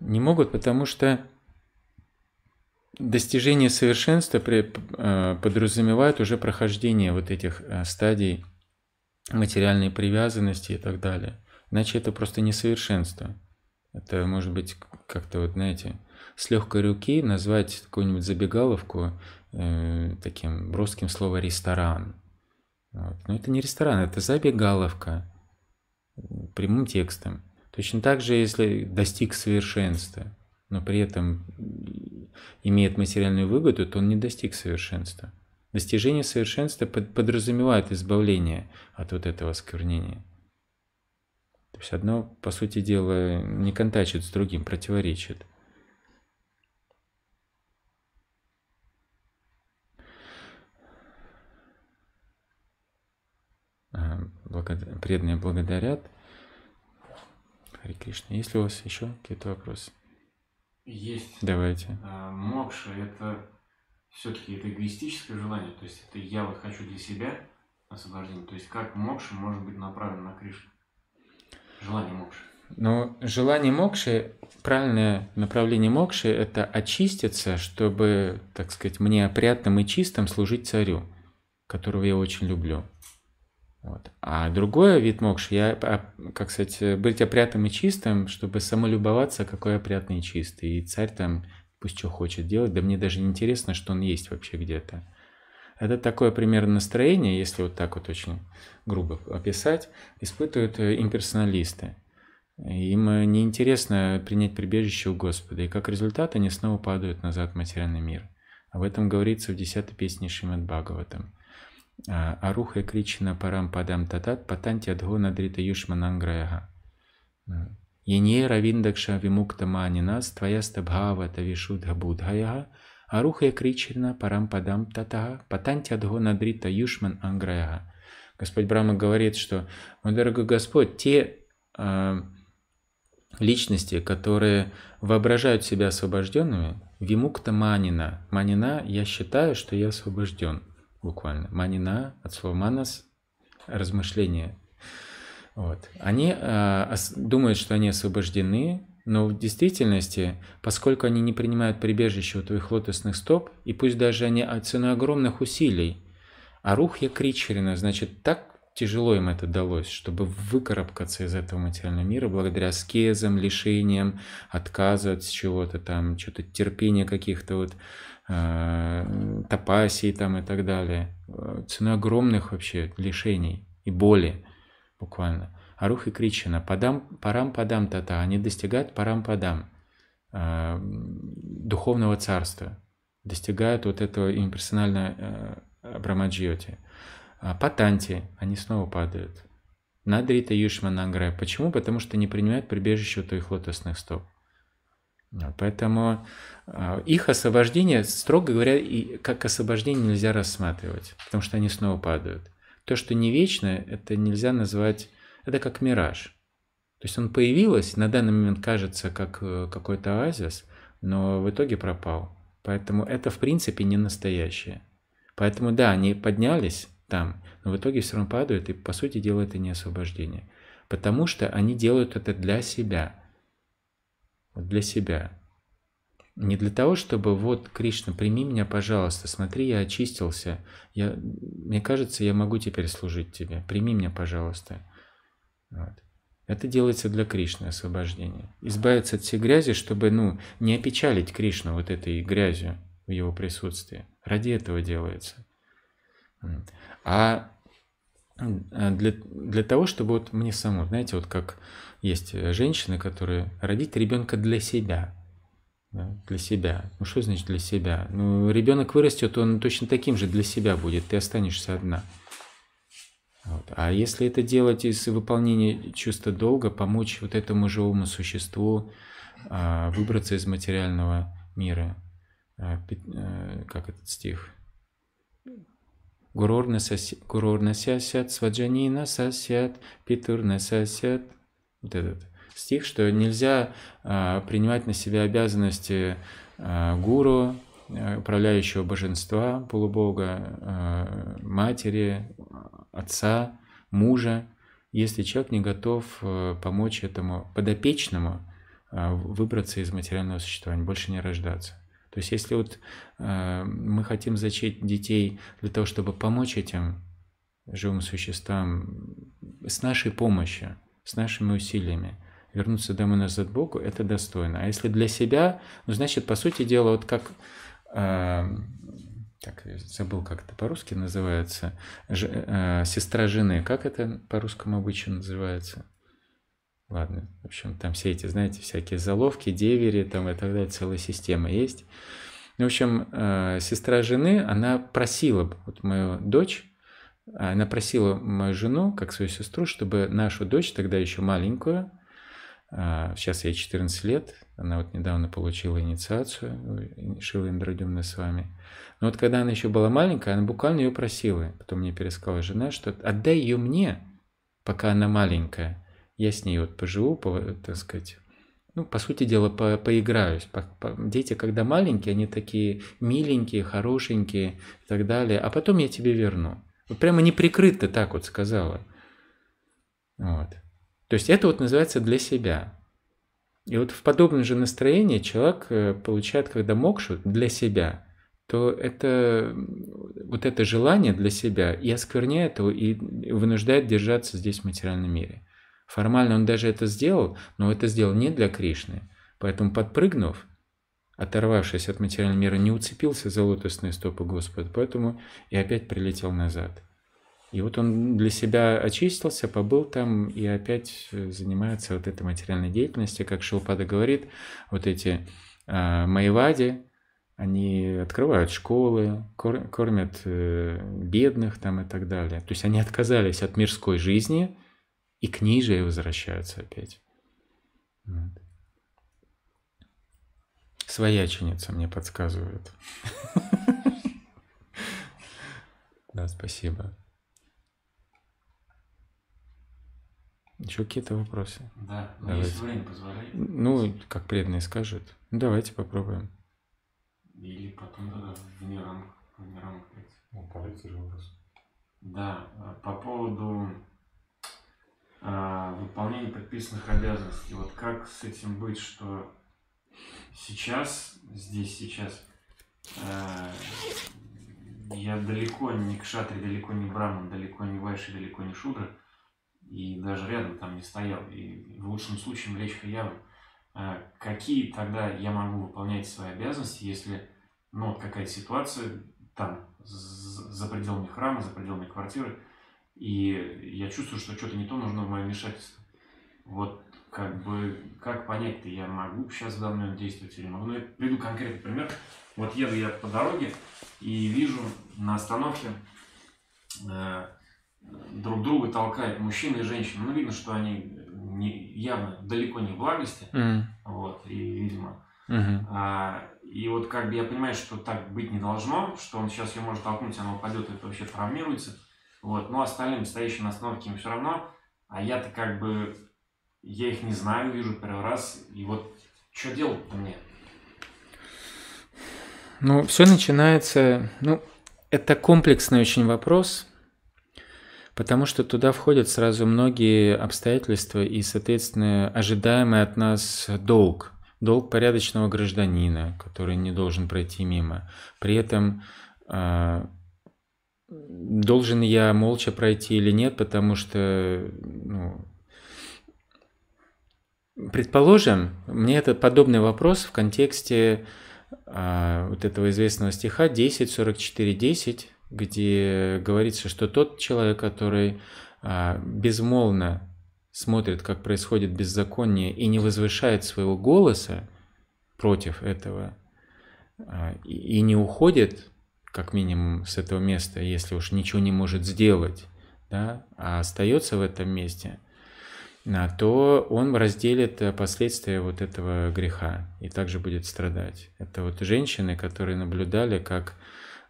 Не могут, потому что достижение совершенства а, подразумевает уже прохождение вот этих а, стадий материальной привязанности и так далее. Иначе это просто несовершенство. Это может быть как-то вот, знаете, с легкой руки назвать какую-нибудь забегаловку э, таким русским словом ресторан. Вот. Но это не ресторан, это забегаловка э, прямым текстом. Точно так же, если достиг совершенства, но при этом э, имеет материальную выгоду, то он не достиг совершенства. Достижение совершенства подразумевает избавление от вот этого осквернения. То есть одно, по сути дела, не контачит с другим, противоречит. благодар... преданные благодарят. Хари Кришна. Есть ли у вас еще какие-то вопросы? Есть. Давайте. А, мокша – это все-таки это эгоистическое желание, то есть это я вот хочу для себя освобождение. То есть как мокша может быть направлен на Кришну? Желание мокши. Но ну, желание мокши, правильное направление мокши – это очиститься, чтобы, так сказать, мне опрятным и чистым служить царю, которого я очень люблю. Вот. А другой вид мокши, я, а, как сказать, быть опрятным и чистым, чтобы самолюбоваться, какой опрятный и чистый. И царь там пусть что хочет делать, да мне даже не интересно, что он есть вообще где-то. Это такое примерно настроение, если вот так вот очень грубо описать, испытывают э, имперсоналисты. Им э, неинтересно принять прибежище у Господа, и как результат они снова падают назад в материальный мир. Об этом говорится в 10 песне Шримад Бхагаватам. А, Арухе Крична Парампадам Татат Патанти Адгона Дрита юшман Юшмананграяга. Еньера равиндакша, Вимукта Манинас Твоя Стабхава Тавишудха Будхаяга. Арухе Крична Парампадам Татага Патанти Адгона Дрита Юшман Анграяга. Господь Брама говорит, что, мой дорогой Господь, те э, личности, которые воображают себя освобожденными, вимукта манина. Манина, я считаю, что я освобожден буквально. Манина от слова манас – размышление. Вот. Они э, думают, что они освобождены, но в действительности, поскольку они не принимают прибежище у твоих лотосных стоп, и пусть даже они ценой огромных усилий, а рухья Кричерина, значит, так тяжело им это далось, чтобы выкарабкаться из этого материального мира благодаря аскезам, лишениям, отказу от чего-то там, что-то терпения каких-то вот Э, топасии там и так далее. Э, ценой огромных вообще лишений и боли буквально. и Кричина, падам, парам падам тата, они достигают парам падам э, духовного царства, достигают вот этого имперсонального э, Брамаджиоти. А патанти, они снова падают. Надрита Юшмананграя. Почему? Потому что не принимают прибежище у твоих лотосных стоп. Поэтому а, их освобождение, строго говоря, и как освобождение нельзя рассматривать, потому что они снова падают. То, что не вечно, это нельзя назвать, это как мираж. То есть он появилось, на данный момент кажется как э, какой-то оазис, но в итоге пропал. Поэтому это в принципе не настоящее. Поэтому да, они поднялись там, но в итоге все равно падают, и по сути дела это не освобождение. Потому что они делают это для себя – для себя. Не для того, чтобы вот, Кришна, прими меня, пожалуйста, смотри, я очистился. Я, мне кажется, я могу теперь служить тебе. Прими меня, пожалуйста. Вот. Это делается для Кришны освобождения, Избавиться от всей грязи, чтобы ну, не опечалить Кришну вот этой грязью в его присутствии. Ради этого делается. А, а для, для того, чтобы вот мне самому, знаете, вот как есть э, женщины, которые родить ребенка для себя. Да, для себя. Ну что значит для себя? Ну ребенок вырастет, он точно таким же для себя будет, ты останешься одна. Вот. А если это делать из выполнения чувства долга, помочь вот этому живому существу а, выбраться из материального мира, а, а, как этот стих? Гурорна сосят, сваджанина сосят, питурна сосят – вот этот стих, что нельзя а, принимать на себя обязанности а, гуру, а, управляющего божества, полубога, а, матери, отца, мужа, если человек не готов а, помочь этому подопечному а, выбраться из материального существования, больше не рождаться. То есть если вот мы хотим зачать детей для того, чтобы помочь этим живым существам с нашей помощью, с нашими усилиями. Вернуться домой назад Богу – это достойно. А если для себя, ну, значит, по сути дела, вот как э, так, забыл, как это по-русски называется, Ж, э, сестра жены, как это по-русскому обычно называется? Ладно, в общем, там все эти, знаете, всякие заловки, девери там и так далее, целая система есть. Ну, в общем, э, сестра жены, она просила вот мою дочь а она просила мою жену, как свою сестру, чтобы нашу дочь, тогда еще маленькую, а, сейчас ей 14 лет, она вот недавно получила инициацию, Шила Индрадюмна с вами. Но вот когда она еще была маленькая, она буквально ее просила. Потом мне пересказала жена, что отдай ее мне, пока она маленькая. Я с ней вот поживу, по, так сказать, ну, по сути дела, по, поиграюсь. По, по, дети, когда маленькие, они такие миленькие, хорошенькие и так далее. А потом я тебе верну. Вот прямо неприкрыто так вот сказала. Вот. То есть это вот называется для себя. И вот в подобном же настроении человек э, получает, когда мокшу для себя, то это вот это желание для себя и оскверняет его, и вынуждает держаться здесь в материальном мире. Формально он даже это сделал, но это сделал не для Кришны. Поэтому подпрыгнув, оторвавшись от материального мира, не уцепился за лотосные стопы Господа, поэтому и опять прилетел назад. И вот он для себя очистился, побыл там и опять э, занимается вот этой материальной деятельностью, как Шилпада говорит, вот эти э, майвади, они открывают школы, кормят э, бедных там и так далее. То есть они отказались от мирской жизни и к ней же и возвращаются опять. Вот. Свояченица мне подсказывают. Да, спасибо. Еще какие-то вопросы? Да, но ну, если время позволяет. Ну, как преданные скажут. Ну, давайте попробуем. Или потом тогда вне рамках. Вне рамках. Ну, кажется же вопрос. Да, э, по поводу а, выполнения предписанных обязанностей. Вот как с этим быть, что сейчас, здесь сейчас, э, я далеко не к шатре, далеко не браман, далеко не вайши, далеко не шудра, и даже рядом там не стоял, и в лучшем случае млечка явы. Э, какие тогда я могу выполнять свои обязанности, если ну, вот какая-то ситуация там, за пределами храма, за пределами квартиры, и я чувствую, что что-то не то нужно в мое вмешательство. Вот как бы, как понять-то, я могу сейчас в данный момент действовать или могу. Ну, я приведу конкретный пример. Вот еду я по дороге и вижу на остановке э, друг друга толкает мужчина и женщина. Ну, видно, что они не, явно далеко не в благости. Mm. Вот, и, видимо. Mm-hmm. А, и вот как бы я понимаю, что так быть не должно, что он сейчас ее может толкнуть, она упадет, это вообще травмируется. Вот, но остальным, стоящим на остановке, им все равно. А я-то как бы я их не знаю, вижу первый раз, и вот что делать-то мне? Ну, все начинается, ну, это комплексный очень вопрос, потому что туда входят сразу многие обстоятельства и, соответственно, ожидаемый от нас долг, долг порядочного гражданина, который не должен пройти мимо. При этом а, должен я молча пройти или нет, потому что ну, Предположим, мне этот подобный вопрос в контексте а, вот этого известного стиха 10.44.10, где говорится, что тот человек, который а, безмолвно смотрит, как происходит беззаконие и не возвышает своего голоса против этого, а, и, и не уходит, как минимум, с этого места, если уж ничего не может сделать, да, а остается в этом месте – а, то он разделит э, последствия вот этого греха и также будет страдать. Это вот женщины, которые наблюдали, как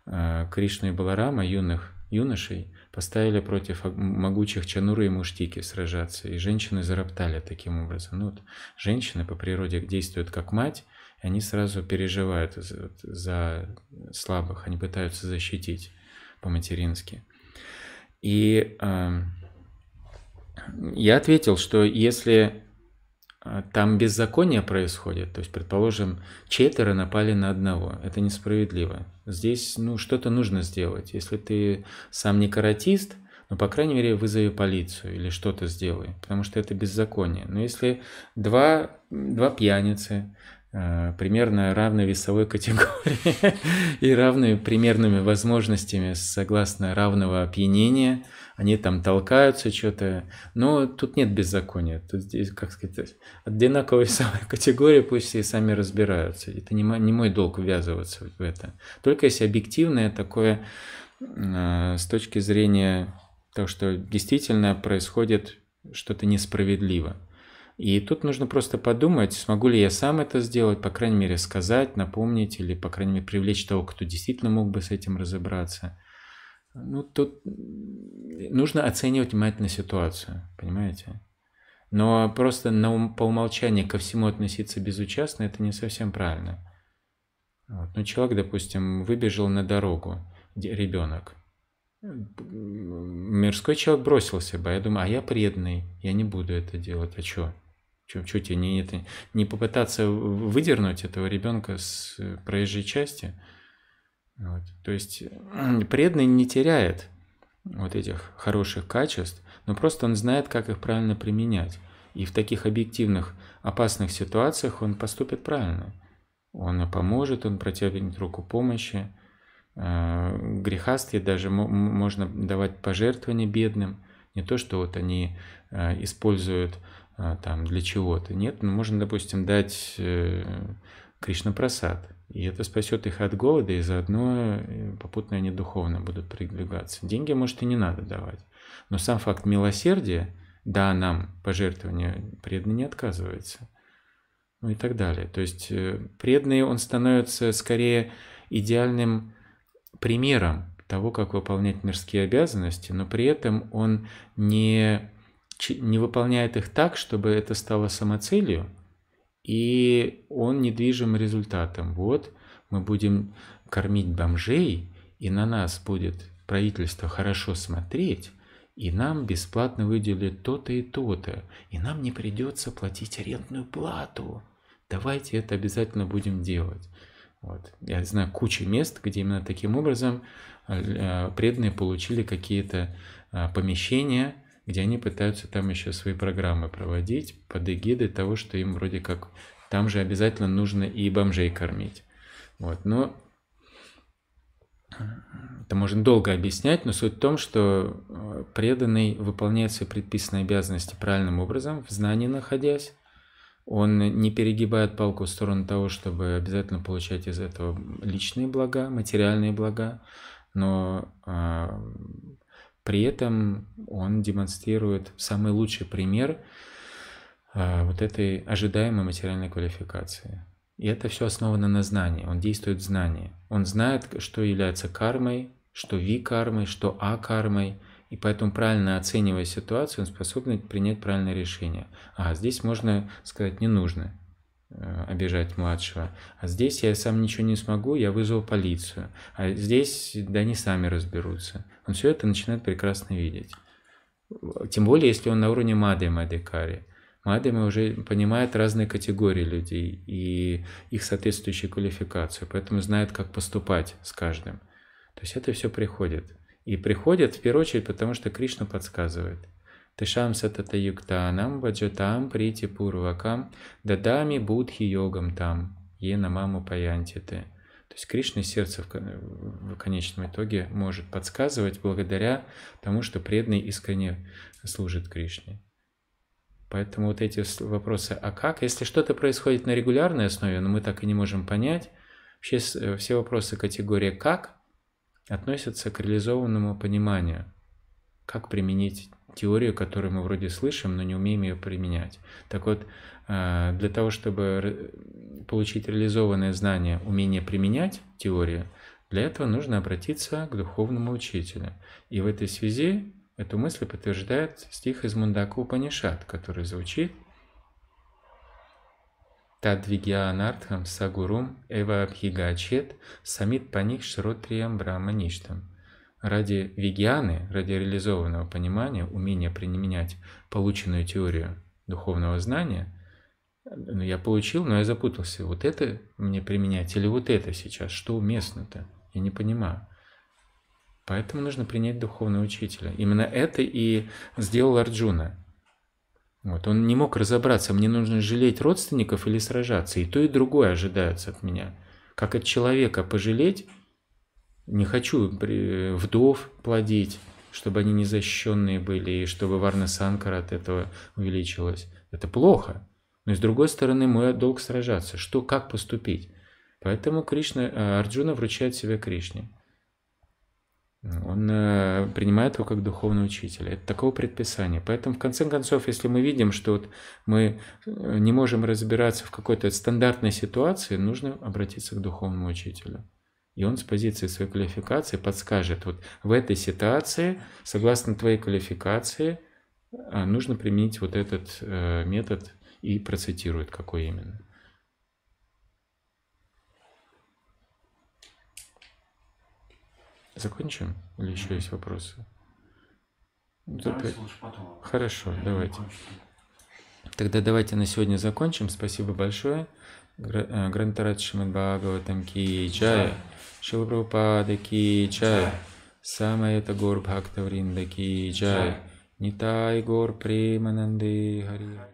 э, Кришна и Баларама, юных, юношей, поставили против могучих Чануры и Муштики сражаться, и женщины зароптали таким образом. Ну, вот женщины по природе действуют как мать, и они сразу переживают за, за слабых, они пытаются защитить по-матерински. И э, я ответил, что если э, там беззаконие происходит, то есть, предположим, четверо напали на одного, это несправедливо. Здесь, ну, что-то нужно сделать. Если ты сам не каратист, ну, по крайней мере, вызови полицию или что-то сделай, потому что это беззаконие. Но если два, два пьяницы Э, примерно равной весовой категории и равными примерными возможностями согласно равного опьянения. Они там толкаются, что-то. Но тут нет беззакония. Тут здесь, как сказать, одинаковой весовой категория пусть и сами разбираются. Это не мой, не мой долг ввязываться в это. Только если объективное такое э, с точки зрения того, что действительно происходит что-то несправедливо. И тут нужно просто подумать, смогу ли я сам это сделать, по крайней мере сказать, напомнить или, по крайней мере, привлечь того, кто действительно мог бы с этим разобраться. Ну, тут нужно оценивать внимательно ситуацию, понимаете? Но просто на ум, по умолчанию ко всему относиться безучастно – это не совсем правильно. Вот. Ну, человек, допустим, выбежал на дорогу, ребенок. Мирской человек бросился бы, а я думаю, а я преданный, я не буду это делать, а что? чуть-чуть, и не, это, не попытаться выдернуть этого ребенка с э, проезжей части. Вот. То есть э, преданный не теряет вот этих хороших качеств, но просто он знает, как их правильно применять. И в таких объективных опасных ситуациях он поступит правильно. Он поможет, он протянет руку помощи. Э, Грехастые даже можно давать пожертвования бедным. Не то, что вот они используют а, там для чего-то. Нет, ну можно, допустим, дать э, Кришна просад. И это спасет их от голода, и заодно э, попутно они духовно будут продвигаться. Деньги, может, и не надо давать. Но сам факт милосердия, да, нам пожертвования преданный не отказывается. Ну и так далее. То есть э, преданный, он становится скорее идеальным примером того, как выполнять мирские обязанности, но при этом он не не выполняет их так, чтобы это стало самоцелью, и он недвижим результатом. Вот мы будем кормить бомжей, и на нас будет правительство хорошо смотреть, и нам бесплатно выделят то-то и то-то, и нам не придется платить арендную плату. Давайте это обязательно будем делать. Вот. Я знаю кучу мест, где именно таким образом э, э, преданные получили какие-то э, помещения, где они пытаются там еще свои программы проводить под эгидой того, что им вроде как там же обязательно нужно и бомжей кормить. Вот, но это можно долго объяснять, но суть в том, что э, преданный выполняет свои предписанные обязанности правильным образом, в знании находясь, он не перегибает палку в сторону того, чтобы обязательно получать из этого личные блага, материальные блага, но а, при этом он демонстрирует самый лучший пример а, вот этой ожидаемой материальной квалификации. И это все основано на знании, он действует в знании. Он знает, что является кармой, что ви-кармой, что а-кармой, и поэтому правильно оценивая ситуацию, он способен принять правильное решение. А здесь можно сказать не нужно, Э, обижать младшего. А здесь я сам ничего не смогу, я вызову полицию. А здесь, да они сами разберутся. Он все это начинает прекрасно видеть. Тем более, если он на уровне Мады Мадикари. Мадами уже понимают разные категории людей и их соответствующую квалификацию, поэтому знает, как поступать с каждым. То есть это все приходит. И приходит в первую очередь, потому что Кришна подсказывает – Тышамса татаюктанам, ваджатам, прити пурвакам, дадами будхи йогам там, е на маму паянтиты. То есть Кришна сердце в, в конечном итоге может подсказывать благодаря тому, что преданный искренне служит Кришне. Поэтому вот эти вопросы «а как?», если что-то происходит на регулярной основе, но мы так и не можем понять, вообще э, все вопросы категории «как?» относятся к реализованному пониманию, как применить теорию, которую мы вроде слышим, но не умеем ее применять. Так вот, э, для того, чтобы получить реализованное знание, умение применять теорию, для этого нужно обратиться к духовному учителю. И в этой связи эту мысль подтверждает стих из Мундаку Панишат, который звучит Тадвигианартхам сагурум эва абхигачет самит паних шротриям брамаништам. Ради вегианы, ради реализованного понимания, умения применять полученную теорию духовного знания, ну, я получил, но я запутался. Вот это мне применять или вот это сейчас? Что уместно-то? Я не понимаю. Поэтому нужно принять духовного учителя. Именно это и сделал Арджуна. Вот, он не мог разобраться, мне нужно жалеть родственников или сражаться. И то, и другое ожидается от меня. Как от человека пожалеть не хочу вдов плодить, чтобы они незащищенные были, и чтобы Варна Санкара от этого увеличилась. Это плохо. Но с другой стороны, мой долг сражаться. Что, как поступить? Поэтому Кришна, э, Арджуна вручает себя Кришне. Он э, принимает его как духовного учителя. Это такого предписания. Поэтому, в конце концов, если мы видим, что вот мы э, не можем разбираться в какой-то стандартной ситуации, нужно обратиться к духовному учителю. И он с позиции своей квалификации подскажет, вот в этой ситуации, согласно твоей квалификации, а, нужно применить вот этот э, метод и процитирует, какой именно. Закончим? Или еще есть вопросы? Ну, Давай Хорошо, Я давайте. Тогда давайте на сегодня закончим. Спасибо большое. Э, Грантарат Шимадбаагава Тамки Чая. शिव प्रभुपाद की जय समयत गौर भक्तवृंद की जय निताय गौर प्रेमानंदे हरि